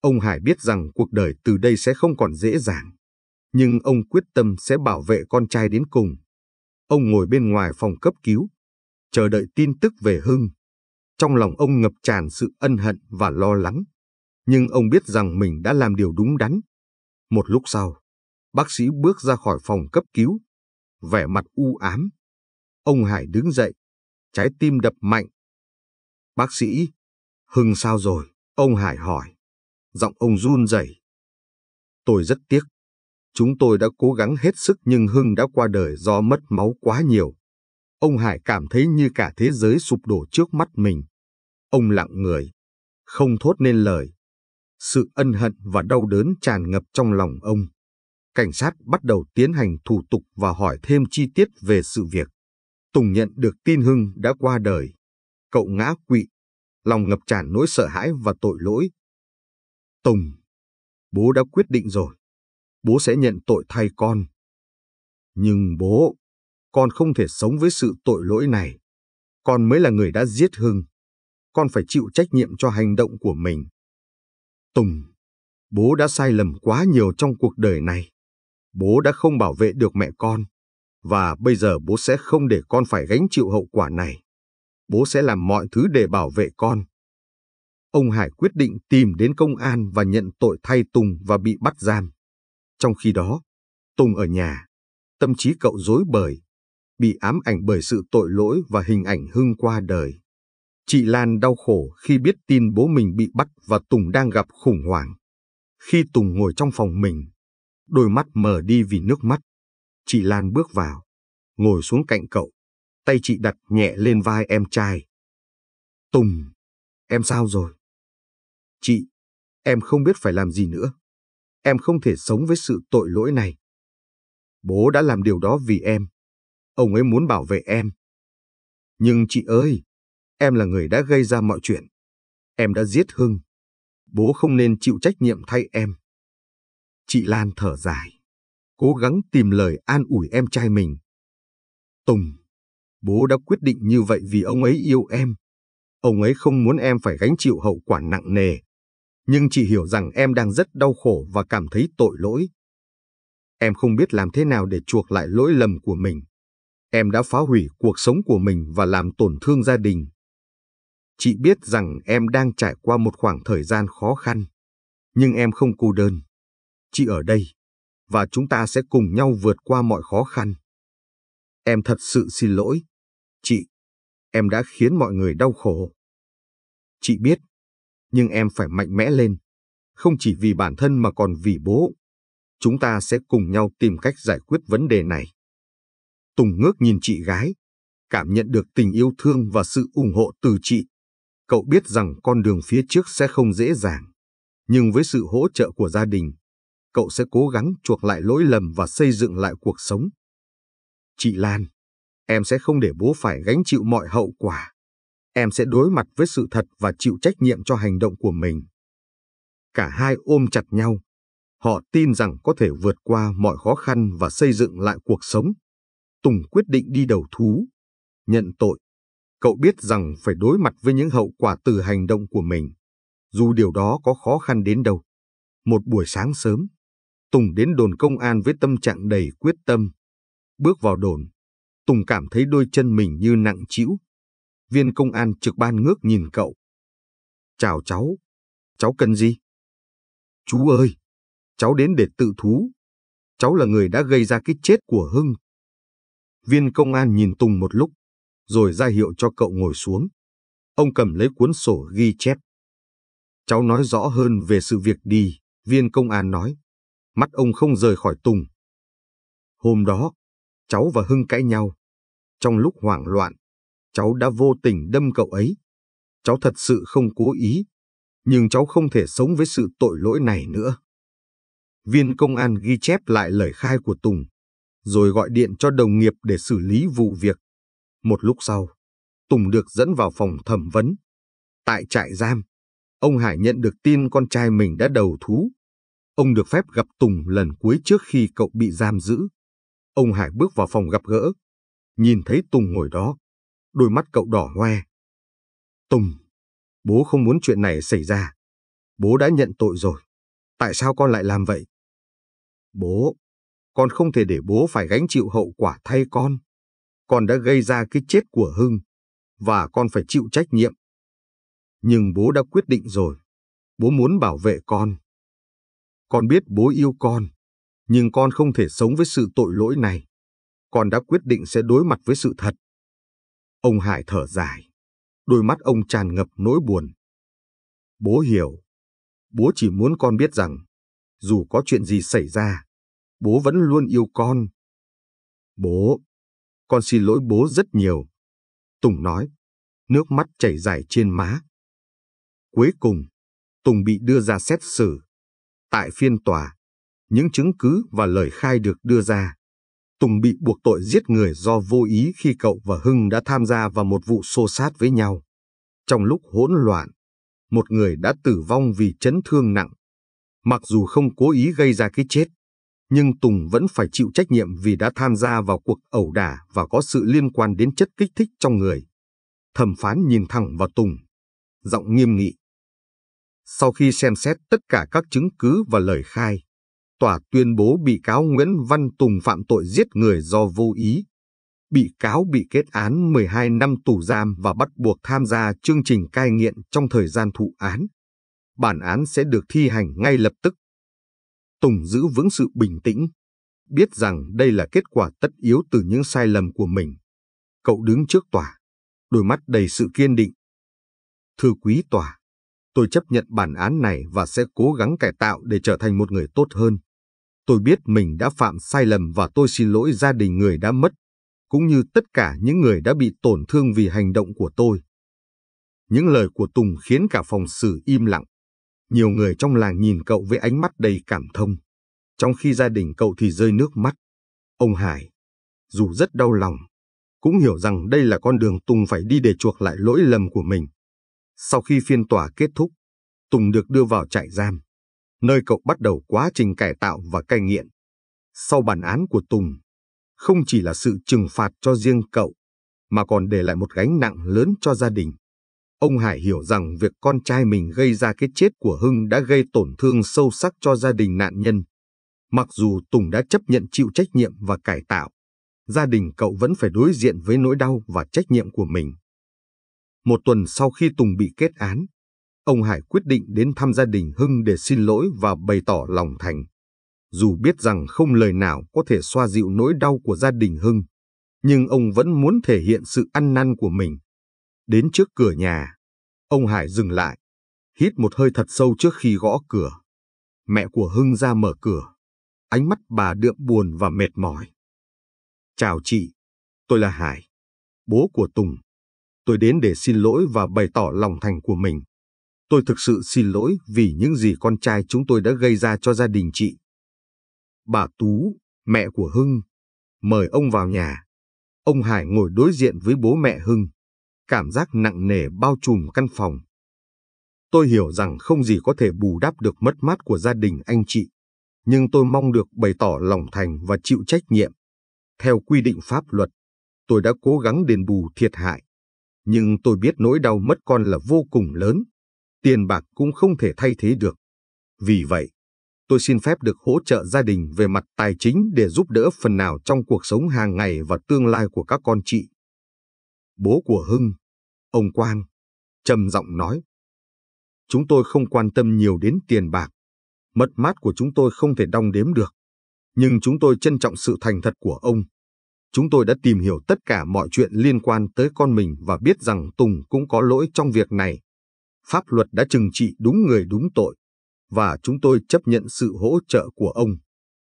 Ông Hải biết rằng cuộc đời từ đây sẽ không còn dễ dàng. Nhưng ông quyết tâm sẽ bảo vệ con trai đến cùng. Ông ngồi bên ngoài phòng cấp cứu, chờ đợi tin tức về Hưng. Trong lòng ông ngập tràn sự ân hận và lo lắng. Nhưng ông biết rằng mình đã làm điều đúng đắn. Một lúc sau, bác sĩ bước ra khỏi phòng cấp cứu, vẻ mặt u ám. Ông Hải đứng dậy, trái tim đập mạnh. Bác sĩ, Hưng sao rồi? Ông Hải hỏi. Giọng ông run rẩy. Tôi rất tiếc. Chúng tôi đã cố gắng hết sức nhưng Hưng đã qua đời do mất máu quá nhiều. Ông Hải cảm thấy như cả thế giới sụp đổ trước mắt mình. Ông lặng người, không thốt nên lời. Sự ân hận và đau đớn tràn ngập trong lòng ông. Cảnh sát bắt đầu tiến hành thủ tục và hỏi thêm chi tiết về sự việc. Tùng nhận được tin Hưng đã qua đời. Cậu ngã quỵ, lòng ngập tràn nỗi sợ hãi và tội lỗi. Tùng, bố đã quyết định rồi. Bố sẽ nhận tội thay con. Nhưng bố, con không thể sống với sự tội lỗi này. Con mới là người đã giết Hưng. Con phải chịu trách nhiệm cho hành động của mình. Tùng, bố đã sai lầm quá nhiều trong cuộc đời này. Bố đã không bảo vệ được mẹ con. Và bây giờ bố sẽ không để con phải gánh chịu hậu quả này. Bố sẽ làm mọi thứ để bảo vệ con. Ông Hải quyết định tìm đến công an và nhận tội thay Tùng và bị bắt giam. Trong khi đó, Tùng ở nhà, tâm trí cậu rối bời, bị ám ảnh bởi sự tội lỗi và hình ảnh Hưng qua đời. Chị Lan đau khổ khi biết tin bố mình bị bắt và Tùng đang gặp khủng hoảng. Khi Tùng ngồi trong phòng mình, đôi mắt mờ đi vì nước mắt. Chị Lan bước vào, ngồi xuống cạnh cậu, tay chị đặt nhẹ lên vai em trai. Tùng, em sao rồi? Chị, em không biết phải làm gì nữa. Em không thể sống với sự tội lỗi này. Bố đã làm điều đó vì em. Ông ấy muốn bảo vệ em. Nhưng chị ơi, em là người đã gây ra mọi chuyện. Em đã giết Hưng. Bố không nên chịu trách nhiệm thay em. Chị Lan thở dài, cố gắng tìm lời an ủi em trai mình. Tùng, bố đã quyết định như vậy vì ông ấy yêu em. Ông ấy không muốn em phải gánh chịu hậu quả nặng nề. Nhưng chị hiểu rằng em đang rất đau khổ và cảm thấy tội lỗi. Em không biết làm thế nào để chuộc lại lỗi lầm của mình em đã phá hủy cuộc sống của mình và làm tổn thương gia đình. Chị biết rằng em đang trải qua một khoảng thời gian khó khăn, nhưng em không cô đơn. Chị ở đây, và chúng ta sẽ cùng nhau vượt qua mọi khó khăn. Em thật sự xin lỗi. Chị, em đã khiến mọi người đau khổ. Chị biết, nhưng em phải mạnh mẽ lên, không chỉ vì bản thân mà còn vì bố. Chúng ta sẽ cùng nhau tìm cách giải quyết vấn đề này. Tùng ngước nhìn chị gái, cảm nhận được tình yêu thương và sự ủng hộ từ chị. Cậu biết rằng con đường phía trước sẽ không dễ dàng, nhưng với sự hỗ trợ của gia đình, cậu sẽ cố gắng chuộc lại lỗi lầm và xây dựng lại cuộc sống. Chị Lan, em sẽ không để bố phải gánh chịu mọi hậu quả. Em sẽ đối mặt với sự thật và chịu trách nhiệm cho hành động của mình. Cả hai ôm chặt nhau. Họ tin rằng có thể vượt qua mọi khó khăn và xây dựng lại cuộc sống. Tùng quyết định đi đầu thú, nhận tội. Cậu biết rằng phải đối mặt với những hậu quả từ hành động của mình, dù điều đó có khó khăn đến đâu. Một buổi sáng sớm, Tùng đến đồn công an với tâm trạng đầy quyết tâm. Bước vào đồn, Tùng cảm thấy đôi chân mình như nặng trĩu. Viên công an trực ban ngước nhìn cậu. Chào cháu, cháu cần gì? Chú ơi, cháu đến để tự thú. Cháu là người đã gây ra cái chết của Hưng. Viên công an nhìn Tùng một lúc, rồi ra hiệu cho cậu ngồi xuống. Ông cầm lấy cuốn sổ ghi chép. Cháu nói rõ hơn về sự việc đi, viên công an nói. Mắt ông không rời khỏi Tùng. Hôm đó, cháu và Hưng cãi nhau. Trong lúc hoảng loạn, cháu đã vô tình đâm cậu ấy. Cháu thật sự không cố ý, nhưng cháu không thể sống với sự tội lỗi này nữa. Viên công an ghi chép lại lời khai của Tùng rồi gọi điện cho đồng nghiệp để xử lý vụ việc. Một lúc sau, Tùng được dẫn vào phòng thẩm vấn. Tại trại giam, ông Hải nhận được tin con trai mình đã đầu thú. Ông được phép gặp Tùng lần cuối trước khi cậu bị giam giữ. Ông Hải bước vào phòng gặp gỡ, nhìn thấy Tùng ngồi đó, đôi mắt cậu đỏ hoe. Tùng, bố không muốn chuyện này xảy ra. Bố đã nhận tội rồi. Tại sao con lại làm vậy? Bố, con không thể để bố phải gánh chịu hậu quả thay con. Con đã gây ra cái chết của Hưng, và con phải chịu trách nhiệm. Nhưng bố đã quyết định rồi, bố muốn bảo vệ con. Con biết bố yêu con, nhưng con không thể sống với sự tội lỗi này. Con đã quyết định sẽ đối mặt với sự thật. Ông Hải thở dài, đôi mắt ông tràn ngập nỗi buồn. Bố hiểu, bố chỉ muốn con biết rằng, dù có chuyện gì xảy ra, bố vẫn luôn yêu con. Bố, con xin lỗi bố rất nhiều. Tùng nói, nước mắt chảy dài trên má. Cuối cùng, Tùng bị đưa ra xét xử. Tại phiên tòa, những chứng cứ và lời khai được đưa ra. Tùng bị buộc tội giết người do vô ý khi cậu và Hưng đã tham gia vào một vụ xô sát với nhau. Trong lúc hỗn loạn, một người đã tử vong vì chấn thương nặng. Mặc dù không cố ý gây ra cái chết, nhưng Tùng vẫn phải chịu trách nhiệm vì đã tham gia vào cuộc ẩu đả và có sự liên quan đến chất kích thích trong người. Thẩm phán nhìn thẳng vào Tùng, giọng nghiêm nghị. Sau khi xem xét tất cả các chứng cứ và lời khai, tòa tuyên bố bị cáo Nguyễn Văn Tùng phạm tội giết người do vô ý. Bị cáo bị kết án 12 năm tù giam và bắt buộc tham gia chương trình cai nghiện trong thời gian thụ án. Bản án sẽ được thi hành ngay lập tức Tùng giữ vững sự bình tĩnh, biết rằng đây là kết quả tất yếu từ những sai lầm của mình. Cậu đứng trước tòa, đôi mắt đầy sự kiên định. Thưa quý tòa, tôi chấp nhận bản án này và sẽ cố gắng cải tạo để trở thành một người tốt hơn. Tôi biết mình đã phạm sai lầm và tôi xin lỗi gia đình người đã mất, cũng như tất cả những người đã bị tổn thương vì hành động của tôi. Những lời của Tùng khiến cả phòng xử im lặng. Nhiều người trong làng nhìn cậu với ánh mắt đầy cảm thông, trong khi gia đình cậu thì rơi nước mắt. Ông Hải, dù rất đau lòng, cũng hiểu rằng đây là con đường Tùng phải đi để chuộc lại lỗi lầm của mình. Sau khi phiên tòa kết thúc, Tùng được đưa vào trại giam, nơi cậu bắt đầu quá trình cải tạo và cai nghiện. Sau bản án của Tùng, không chỉ là sự trừng phạt cho riêng cậu, mà còn để lại một gánh nặng lớn cho gia đình. Ông Hải hiểu rằng việc con trai mình gây ra cái chết của Hưng đã gây tổn thương sâu sắc cho gia đình nạn nhân. Mặc dù Tùng đã chấp nhận chịu trách nhiệm và cải tạo, gia đình cậu vẫn phải đối diện với nỗi đau và trách nhiệm của mình. Một tuần sau khi Tùng bị kết án, ông Hải quyết định đến thăm gia đình Hưng để xin lỗi và bày tỏ lòng thành. Dù biết rằng không lời nào có thể xoa dịu nỗi đau của gia đình Hưng, nhưng ông vẫn muốn thể hiện sự ăn năn của mình. Đến trước cửa nhà, ông Hải dừng lại, hít một hơi thật sâu trước khi gõ cửa. Mẹ của Hưng ra mở cửa, ánh mắt bà đượm buồn và mệt mỏi. Chào chị, tôi là Hải, bố của Tùng. Tôi đến để xin lỗi và bày tỏ lòng thành của mình. Tôi thực sự xin lỗi vì những gì con trai chúng tôi đã gây ra cho gia đình chị. Bà Tú, mẹ của Hưng, mời ông vào nhà. Ông Hải ngồi đối diện với bố mẹ Hưng. Cảm giác nặng nề bao trùm căn phòng. Tôi hiểu rằng không gì có thể bù đắp được mất mát của gia đình anh chị, nhưng tôi mong được bày tỏ lòng thành và chịu trách nhiệm. Theo quy định pháp luật, tôi đã cố gắng đền bù thiệt hại, nhưng tôi biết nỗi đau mất con là vô cùng lớn, tiền bạc cũng không thể thay thế được. Vì vậy, tôi xin phép được hỗ trợ gia đình về mặt tài chính để giúp đỡ phần nào trong cuộc sống hàng ngày và tương lai của các con chị bố của Hưng, ông Quang, trầm giọng nói. Chúng tôi không quan tâm nhiều đến tiền bạc. Mất mát của chúng tôi không thể đong đếm được. Nhưng chúng tôi trân trọng sự thành thật của ông. Chúng tôi đã tìm hiểu tất cả mọi chuyện liên quan tới con mình và biết rằng Tùng cũng có lỗi trong việc này. Pháp luật đã trừng trị đúng người đúng tội, và chúng tôi chấp nhận sự hỗ trợ của ông.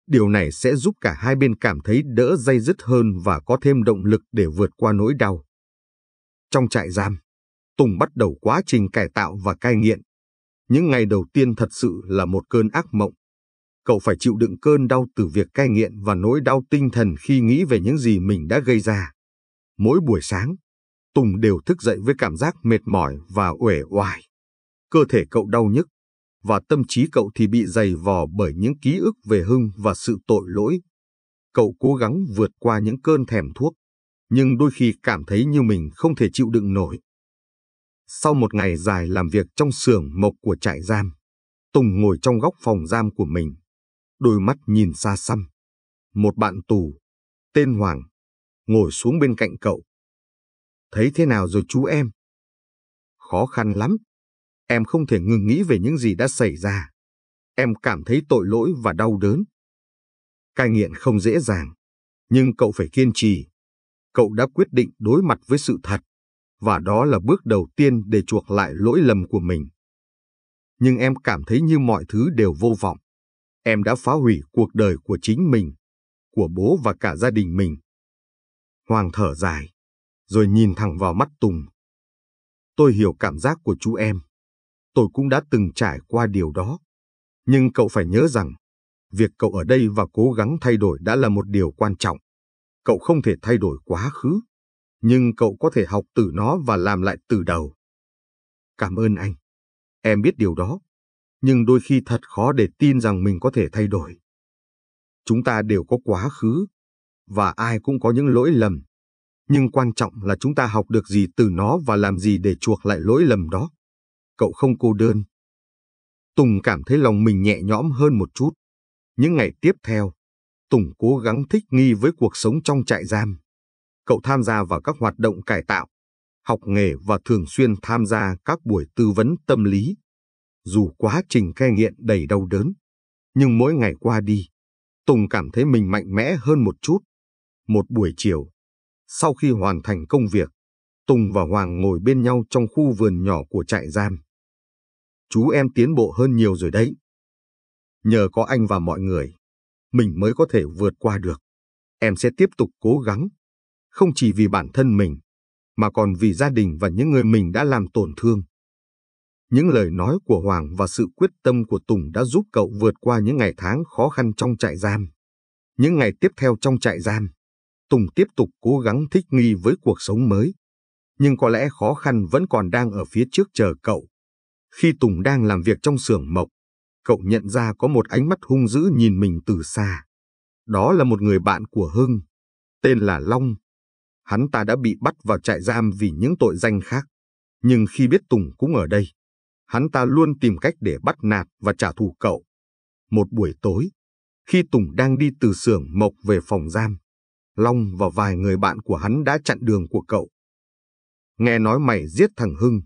Điều này sẽ giúp cả hai bên cảm thấy đỡ dây dứt hơn và có thêm động lực để vượt qua nỗi đau. Trong trại giam, Tùng bắt đầu quá trình cải tạo và cai nghiện. Những ngày đầu tiên thật sự là một cơn ác mộng. Cậu phải chịu đựng cơn đau từ việc cai nghiện và nỗi đau tinh thần khi nghĩ về những gì mình đã gây ra. Mỗi buổi sáng, Tùng đều thức dậy với cảm giác mệt mỏi và uể oải. Cơ thể cậu đau nhức, và tâm trí cậu thì bị dày vò bởi những ký ức về Hưng và sự tội lỗi. Cậu cố gắng vượt qua những cơn thèm thuốc, nhưng đôi khi cảm thấy như mình không thể chịu đựng nổi. Sau một ngày dài làm việc trong xưởng mộc của trại giam, Tùng ngồi trong góc phòng giam của mình, đôi mắt nhìn xa xăm. Một bạn tù, tên Hoàng, ngồi xuống bên cạnh cậu. Thấy thế nào rồi chú em? Khó khăn lắm. Em không thể ngừng nghĩ về những gì đã xảy ra. Em cảm thấy tội lỗi và đau đớn. Cai nghiện không dễ dàng, nhưng cậu phải kiên trì cậu đã quyết định đối mặt với sự thật, và đó là bước đầu tiên để chuộc lại lỗi lầm của mình. Nhưng em cảm thấy như mọi thứ đều vô vọng. Em đã phá hủy cuộc đời của chính mình, của bố và cả gia đình mình. Hoàng thở dài, rồi nhìn thẳng vào mắt Tùng. Tôi hiểu cảm giác của chú em. Tôi cũng đã từng trải qua điều đó. Nhưng cậu phải nhớ rằng, việc cậu ở đây và cố gắng thay đổi đã là một điều quan trọng. Cậu không thể thay đổi quá khứ, nhưng cậu có thể học từ nó và làm lại từ đầu. Cảm ơn anh. Em biết điều đó, nhưng đôi khi thật khó để tin rằng mình có thể thay đổi. Chúng ta đều có quá khứ, và ai cũng có những lỗi lầm. Nhưng quan trọng là chúng ta học được gì từ nó và làm gì để chuộc lại lỗi lầm đó. Cậu không cô đơn. Tùng cảm thấy lòng mình nhẹ nhõm hơn một chút. Những ngày tiếp theo, Tùng cố gắng thích nghi với cuộc sống trong trại giam. Cậu tham gia vào các hoạt động cải tạo, học nghề và thường xuyên tham gia các buổi tư vấn tâm lý. Dù quá trình cai nghiện đầy đau đớn, nhưng mỗi ngày qua đi, Tùng cảm thấy mình mạnh mẽ hơn một chút. Một buổi chiều, sau khi hoàn thành công việc, Tùng và Hoàng ngồi bên nhau trong khu vườn nhỏ của trại giam. Chú em tiến bộ hơn nhiều rồi đấy. Nhờ có anh và mọi người, mình mới có thể vượt qua được. Em sẽ tiếp tục cố gắng, không chỉ vì bản thân mình, mà còn vì gia đình và những người mình đã làm tổn thương. Những lời nói của Hoàng và sự quyết tâm của Tùng đã giúp cậu vượt qua những ngày tháng khó khăn trong trại giam. Những ngày tiếp theo trong trại giam, Tùng tiếp tục cố gắng thích nghi với cuộc sống mới. Nhưng có lẽ khó khăn vẫn còn đang ở phía trước chờ cậu. Khi Tùng đang làm việc trong xưởng mộc, cậu nhận ra có một ánh mắt hung dữ nhìn mình từ xa. Đó là một người bạn của Hưng, tên là Long. Hắn ta đã bị bắt vào trại giam vì những tội danh khác. Nhưng khi biết Tùng cũng ở đây, hắn ta luôn tìm cách để bắt nạt và trả thù cậu. Một buổi tối, khi Tùng đang đi từ xưởng mộc về phòng giam, Long và vài người bạn của hắn đã chặn đường của cậu. Nghe nói mày giết thằng Hưng,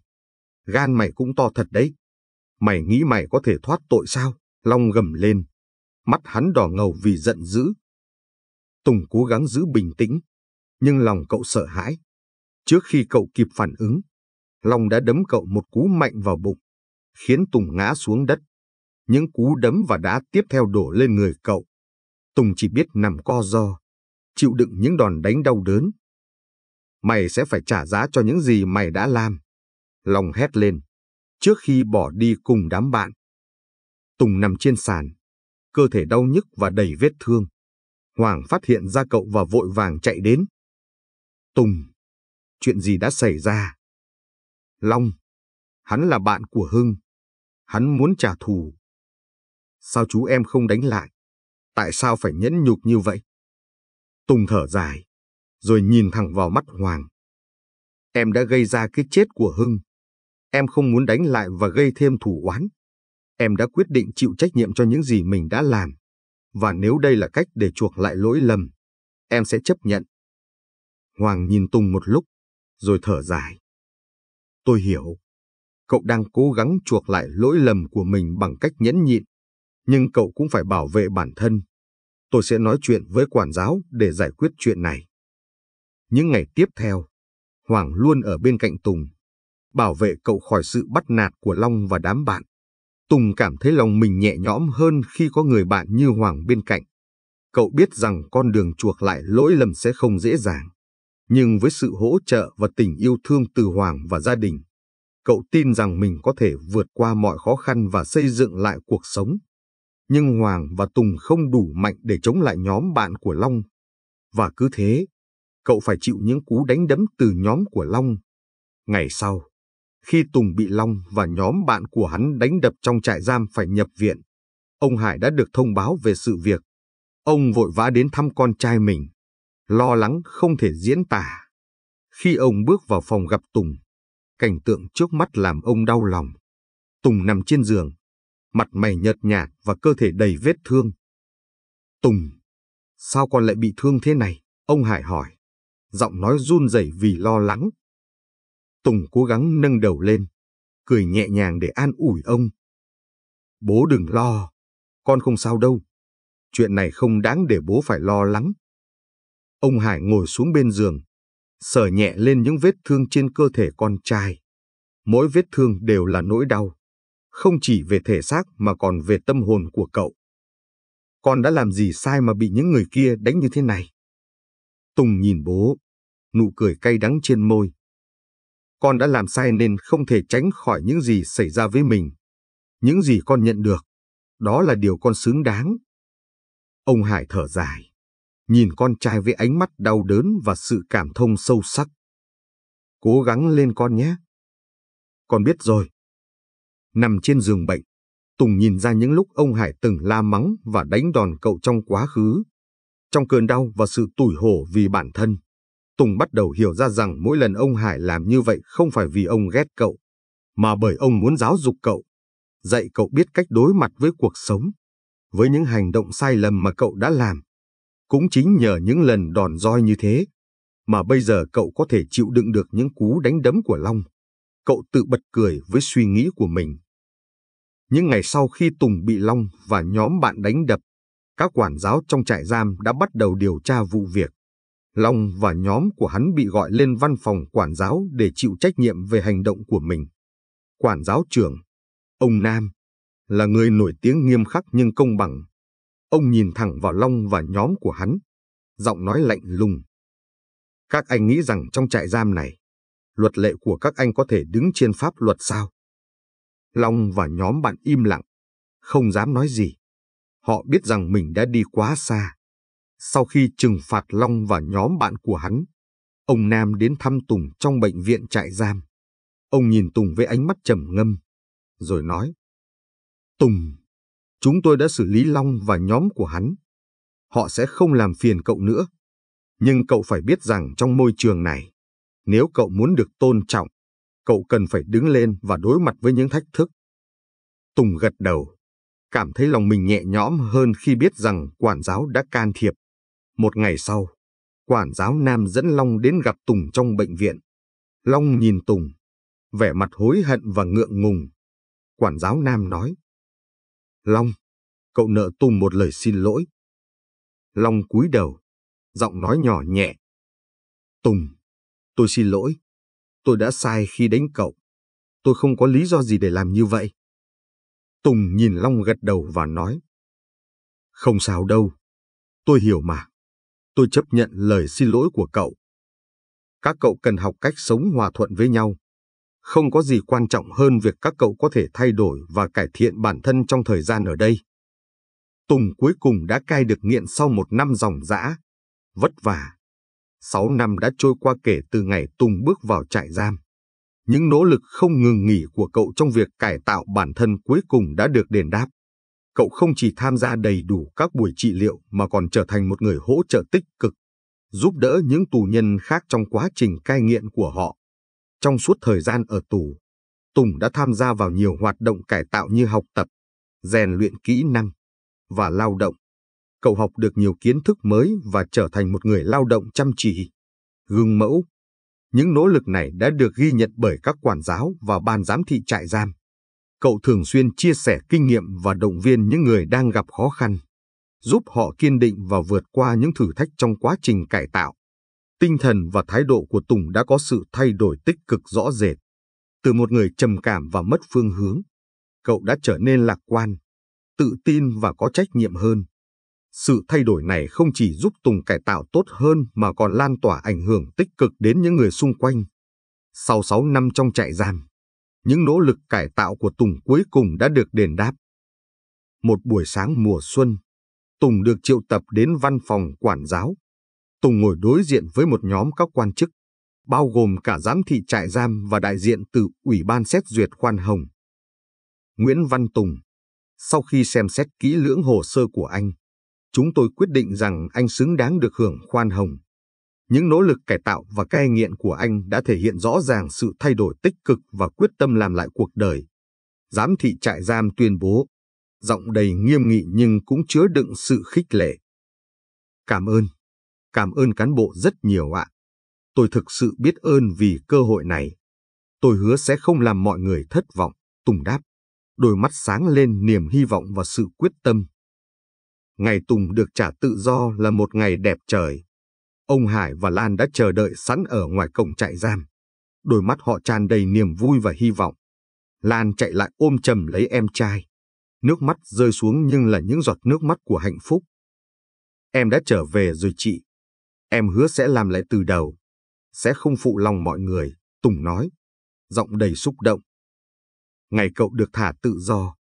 gan mày cũng to thật đấy. Mày nghĩ mày có thể thoát tội sao? Long gầm lên. Mắt hắn đỏ ngầu vì giận dữ. Tùng cố gắng giữ bình tĩnh, nhưng lòng cậu sợ hãi. Trước khi cậu kịp phản ứng, Long đã đấm cậu một cú mạnh vào bụng, khiến Tùng ngã xuống đất. Những cú đấm và đá tiếp theo đổ lên người cậu. Tùng chỉ biết nằm co do, chịu đựng những đòn đánh đau đớn. Mày sẽ phải trả giá cho những gì mày đã làm. Long hét lên trước khi bỏ đi cùng đám bạn. Tùng nằm trên sàn, cơ thể đau nhức và đầy vết thương. Hoàng phát hiện ra cậu và vội vàng chạy đến. Tùng, chuyện gì đã xảy ra? Long, hắn là bạn của Hưng. Hắn muốn trả thù. Sao chú em không đánh lại? Tại sao phải nhẫn nhục như vậy? Tùng thở dài, rồi nhìn thẳng vào mắt Hoàng. Em đã gây ra cái chết của Hưng. Em không muốn đánh lại và gây thêm thủ oán. Em đã quyết định chịu trách nhiệm cho những gì mình đã làm. Và nếu đây là cách để chuộc lại lỗi lầm, em sẽ chấp nhận. Hoàng nhìn Tùng một lúc, rồi thở dài. Tôi hiểu. Cậu đang cố gắng chuộc lại lỗi lầm của mình bằng cách nhẫn nhịn. Nhưng cậu cũng phải bảo vệ bản thân. Tôi sẽ nói chuyện với quản giáo để giải quyết chuyện này. Những ngày tiếp theo, Hoàng luôn ở bên cạnh Tùng bảo vệ cậu khỏi sự bắt nạt của Long và đám bạn. Tùng cảm thấy lòng mình nhẹ nhõm hơn khi có người bạn như Hoàng bên cạnh. Cậu biết rằng con đường chuộc lại lỗi lầm sẽ không dễ dàng. Nhưng với sự hỗ trợ và tình yêu thương từ Hoàng và gia đình, cậu tin rằng mình có thể vượt qua mọi khó khăn và xây dựng lại cuộc sống. Nhưng Hoàng và Tùng không đủ mạnh để chống lại nhóm bạn của Long. Và cứ thế, cậu phải chịu những cú đánh đấm từ nhóm của Long. Ngày sau, khi Tùng bị Long và nhóm bạn của hắn đánh đập trong trại giam phải nhập viện, ông Hải đã được thông báo về sự việc. Ông vội vã đến thăm con trai mình, lo lắng không thể diễn tả. Khi ông bước vào phòng gặp Tùng, cảnh tượng trước mắt làm ông đau lòng. Tùng nằm trên giường, mặt mày nhợt nhạt và cơ thể đầy vết thương. Tùng, sao con lại bị thương thế này? Ông Hải hỏi, giọng nói run rẩy vì lo lắng. Tùng cố gắng nâng đầu lên, cười nhẹ nhàng để an ủi ông. Bố đừng lo, con không sao đâu. Chuyện này không đáng để bố phải lo lắng. Ông Hải ngồi xuống bên giường, sờ nhẹ lên những vết thương trên cơ thể con trai. Mỗi vết thương đều là nỗi đau, không chỉ về thể xác mà còn về tâm hồn của cậu. Con đã làm gì sai mà bị những người kia đánh như thế này? Tùng nhìn bố, nụ cười cay đắng trên môi, con đã làm sai nên không thể tránh khỏi những gì xảy ra với mình. Những gì con nhận được, đó là điều con xứng đáng. Ông Hải thở dài, nhìn con trai với ánh mắt đau đớn và sự cảm thông sâu sắc. Cố gắng lên con nhé. Con biết rồi. Nằm trên giường bệnh, Tùng nhìn ra những lúc ông Hải từng la mắng và đánh đòn cậu trong quá khứ, trong cơn đau và sự tủi hổ vì bản thân. Tùng bắt đầu hiểu ra rằng mỗi lần ông Hải làm như vậy không phải vì ông ghét cậu, mà bởi ông muốn giáo dục cậu, dạy cậu biết cách đối mặt với cuộc sống, với những hành động sai lầm mà cậu đã làm. Cũng chính nhờ những lần đòn roi như thế, mà bây giờ cậu có thể chịu đựng được những cú đánh đấm của Long. Cậu tự bật cười với suy nghĩ của mình. Những ngày sau khi Tùng bị Long và nhóm bạn đánh đập, các quản giáo trong trại giam đã bắt đầu điều tra vụ việc. Long và nhóm của hắn bị gọi lên văn phòng quản giáo để chịu trách nhiệm về hành động của mình. Quản giáo trưởng, ông Nam, là người nổi tiếng nghiêm khắc nhưng công bằng. Ông nhìn thẳng vào Long và nhóm của hắn, giọng nói lạnh lùng. Các anh nghĩ rằng trong trại giam này, luật lệ của các anh có thể đứng trên pháp luật sao? Long và nhóm bạn im lặng, không dám nói gì. Họ biết rằng mình đã đi quá xa. Sau khi trừng phạt Long và nhóm bạn của hắn, ông Nam đến thăm Tùng trong bệnh viện trại giam. Ông nhìn Tùng với ánh mắt trầm ngâm, rồi nói. Tùng, chúng tôi đã xử lý Long và nhóm của hắn. Họ sẽ không làm phiền cậu nữa. Nhưng cậu phải biết rằng trong môi trường này, nếu cậu muốn được tôn trọng, cậu cần phải đứng lên và đối mặt với những thách thức. Tùng gật đầu, cảm thấy lòng mình nhẹ nhõm hơn khi biết rằng quản giáo đã can thiệp một ngày sau, quản giáo Nam dẫn Long đến gặp Tùng trong bệnh viện. Long nhìn Tùng, vẻ mặt hối hận và ngượng ngùng. Quản giáo Nam nói, Long, cậu nợ Tùng một lời xin lỗi. Long cúi đầu, giọng nói nhỏ nhẹ. Tùng, tôi xin lỗi, tôi đã sai khi đánh cậu. Tôi không có lý do gì để làm như vậy. Tùng nhìn Long gật đầu và nói. Không sao đâu, tôi hiểu mà. Tôi chấp nhận lời xin lỗi của cậu. Các cậu cần học cách sống hòa thuận với nhau. Không có gì quan trọng hơn việc các cậu có thể thay đổi và cải thiện bản thân trong thời gian ở đây. Tùng cuối cùng đã cai được nghiện sau một năm dòng dã, vất vả. Sáu năm đã trôi qua kể từ ngày Tùng bước vào trại giam. Những nỗ lực không ngừng nghỉ của cậu trong việc cải tạo bản thân cuối cùng đã được đền đáp cậu không chỉ tham gia đầy đủ các buổi trị liệu mà còn trở thành một người hỗ trợ tích cực, giúp đỡ những tù nhân khác trong quá trình cai nghiện của họ. Trong suốt thời gian ở tù, Tùng đã tham gia vào nhiều hoạt động cải tạo như học tập, rèn luyện kỹ năng và lao động. Cậu học được nhiều kiến thức mới và trở thành một người lao động chăm chỉ, gương mẫu. Những nỗ lực này đã được ghi nhận bởi các quản giáo và ban giám thị trại giam. Cậu thường xuyên chia sẻ kinh nghiệm và động viên những người đang gặp khó khăn, giúp họ kiên định và vượt qua những thử thách trong quá trình cải tạo. Tinh thần và thái độ của Tùng đã có sự thay đổi tích cực rõ rệt. Từ một người trầm cảm và mất phương hướng, cậu đã trở nên lạc quan, tự tin và có trách nhiệm hơn. Sự thay đổi này không chỉ giúp Tùng cải tạo tốt hơn mà còn lan tỏa ảnh hưởng tích cực đến những người xung quanh. Sau 6 năm trong trại giam, những nỗ lực cải tạo của Tùng cuối cùng đã được đền đáp. Một buổi sáng mùa xuân, Tùng được triệu tập đến văn phòng quản giáo. Tùng ngồi đối diện với một nhóm các quan chức, bao gồm cả giám thị trại giam và đại diện từ Ủy ban xét duyệt khoan hồng. Nguyễn Văn Tùng, sau khi xem xét kỹ lưỡng hồ sơ của anh, chúng tôi quyết định rằng anh xứng đáng được hưởng khoan hồng. Những nỗ lực cải tạo và cai nghiện của anh đã thể hiện rõ ràng sự thay đổi tích cực và quyết tâm làm lại cuộc đời. Giám thị trại giam tuyên bố, giọng đầy nghiêm nghị nhưng cũng chứa đựng sự khích lệ. Cảm ơn, cảm ơn cán bộ rất nhiều ạ. Tôi thực sự biết ơn vì cơ hội này. Tôi hứa sẽ không làm mọi người thất vọng, Tùng đáp, đôi mắt sáng lên niềm hy vọng và sự quyết tâm. Ngày Tùng được trả tự do là một ngày đẹp trời. Ông Hải và Lan đã chờ đợi sẵn ở ngoài cổng trại giam. Đôi mắt họ tràn đầy niềm vui và hy vọng. Lan chạy lại ôm chầm lấy em trai. Nước mắt rơi xuống nhưng là những giọt nước mắt của hạnh phúc. Em đã trở về rồi chị. Em hứa sẽ làm lại từ đầu. Sẽ không phụ lòng mọi người, Tùng nói. Giọng đầy xúc động. Ngày cậu được thả tự do,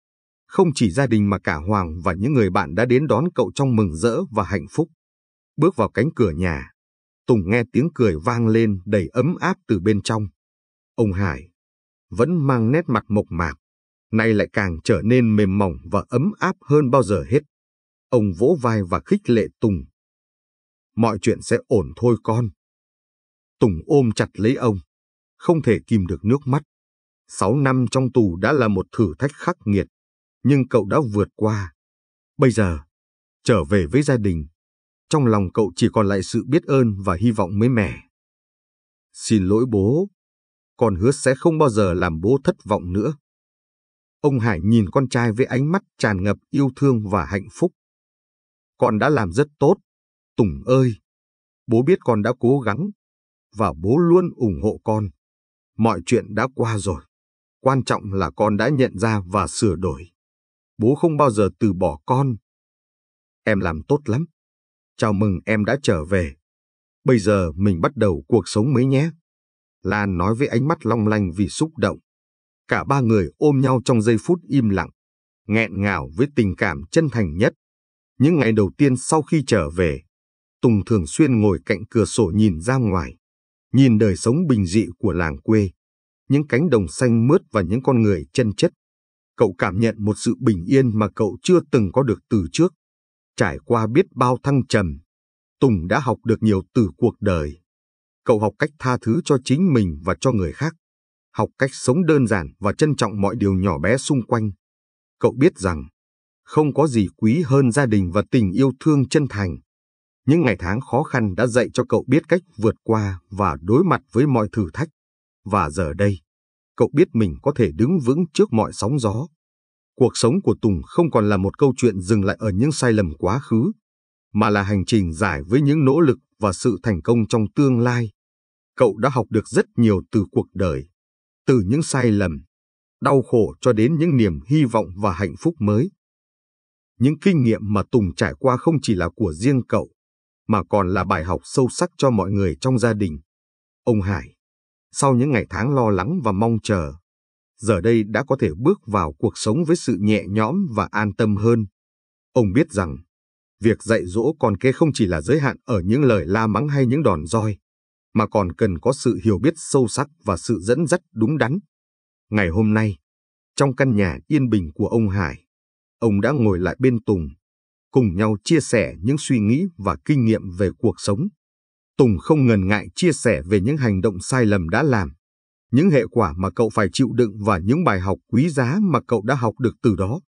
không chỉ gia đình mà cả Hoàng và những người bạn đã đến đón cậu trong mừng rỡ và hạnh phúc. Bước vào cánh cửa nhà, Tùng nghe tiếng cười vang lên đầy ấm áp từ bên trong. Ông Hải vẫn mang nét mặt mộc mạc, nay lại càng trở nên mềm mỏng và ấm áp hơn bao giờ hết. Ông vỗ vai và khích lệ Tùng. Mọi chuyện sẽ ổn thôi con. Tùng ôm chặt lấy ông, không thể kìm được nước mắt. Sáu năm trong tù đã là một thử thách khắc nghiệt, nhưng cậu đã vượt qua. Bây giờ, trở về với gia đình, trong lòng cậu chỉ còn lại sự biết ơn và hy vọng mới mẻ. Xin lỗi bố, con hứa sẽ không bao giờ làm bố thất vọng nữa. Ông Hải nhìn con trai với ánh mắt tràn ngập yêu thương và hạnh phúc. Con đã làm rất tốt, Tùng ơi. Bố biết con đã cố gắng, và bố luôn ủng hộ con. Mọi chuyện đã qua rồi. Quan trọng là con đã nhận ra và sửa đổi. Bố không bao giờ từ bỏ con. Em làm tốt lắm chào mừng em đã trở về. Bây giờ mình bắt đầu cuộc sống mới nhé. Lan nói với ánh mắt long lanh vì xúc động. Cả ba người ôm nhau trong giây phút im lặng, nghẹn ngào với tình cảm chân thành nhất. Những ngày đầu tiên sau khi trở về, Tùng thường xuyên ngồi cạnh cửa sổ nhìn ra ngoài, nhìn đời sống bình dị của làng quê, những cánh đồng xanh mướt và những con người chân chất. Cậu cảm nhận một sự bình yên mà cậu chưa từng có được từ trước. Trải qua biết bao thăng trầm, Tùng đã học được nhiều từ cuộc đời. Cậu học cách tha thứ cho chính mình và cho người khác, học cách sống đơn giản và trân trọng mọi điều nhỏ bé xung quanh. Cậu biết rằng, không có gì quý hơn gia đình và tình yêu thương chân thành. Những ngày tháng khó khăn đã dạy cho cậu biết cách vượt qua và đối mặt với mọi thử thách. Và giờ đây, cậu biết mình có thể đứng vững trước mọi sóng gió cuộc sống của Tùng không còn là một câu chuyện dừng lại ở những sai lầm quá khứ, mà là hành trình dài với những nỗ lực và sự thành công trong tương lai. Cậu đã học được rất nhiều từ cuộc đời, từ những sai lầm, đau khổ cho đến những niềm hy vọng và hạnh phúc mới. Những kinh nghiệm mà Tùng trải qua không chỉ là của riêng cậu, mà còn là bài học sâu sắc cho mọi người trong gia đình. Ông Hải, sau những ngày tháng lo lắng và mong chờ, giờ đây đã có thể bước vào cuộc sống với sự nhẹ nhõm và an tâm hơn. Ông biết rằng, việc dạy dỗ con cái không chỉ là giới hạn ở những lời la mắng hay những đòn roi, mà còn cần có sự hiểu biết sâu sắc và sự dẫn dắt đúng đắn. Ngày hôm nay, trong căn nhà yên bình của ông Hải, ông đã ngồi lại bên Tùng, cùng nhau chia sẻ những suy nghĩ và kinh nghiệm về cuộc sống. Tùng không ngần ngại chia sẻ về những hành động sai lầm đã làm, những hệ quả mà cậu phải chịu đựng và những bài học quý giá mà cậu đã học được từ đó.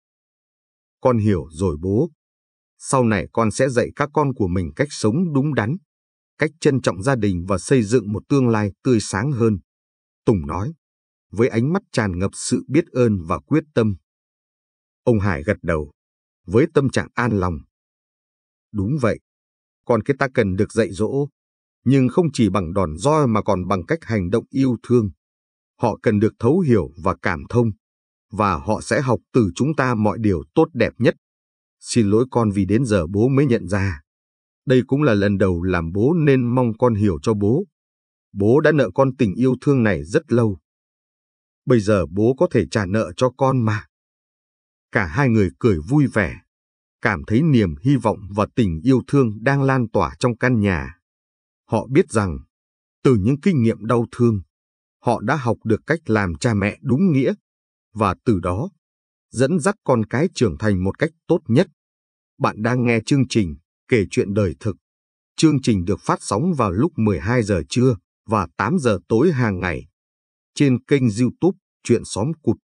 Con hiểu rồi bố. Sau này con sẽ dạy các con của mình cách sống đúng đắn, cách trân trọng gia đình và xây dựng một tương lai tươi sáng hơn. Tùng nói, với ánh mắt tràn ngập sự biết ơn và quyết tâm. Ông Hải gật đầu, với tâm trạng an lòng. Đúng vậy, con cái ta cần được dạy dỗ, nhưng không chỉ bằng đòn roi mà còn bằng cách hành động yêu thương họ cần được thấu hiểu và cảm thông, và họ sẽ học từ chúng ta mọi điều tốt đẹp nhất. Xin lỗi con vì đến giờ bố mới nhận ra. Đây cũng là lần đầu làm bố nên mong con hiểu cho bố. Bố đã nợ con tình yêu thương này rất lâu. Bây giờ bố có thể trả nợ cho con mà. Cả hai người cười vui vẻ, cảm thấy niềm hy vọng và tình yêu thương đang lan tỏa trong căn nhà. Họ biết rằng, từ những kinh nghiệm đau thương, họ đã học được cách làm cha mẹ đúng nghĩa và từ đó dẫn dắt con cái trưởng thành một cách tốt nhất. Bạn đang nghe chương trình Kể chuyện đời thực. Chương trình được phát sóng vào lúc 12 giờ trưa và 8 giờ tối hàng ngày trên kênh YouTube Chuyện xóm cụt.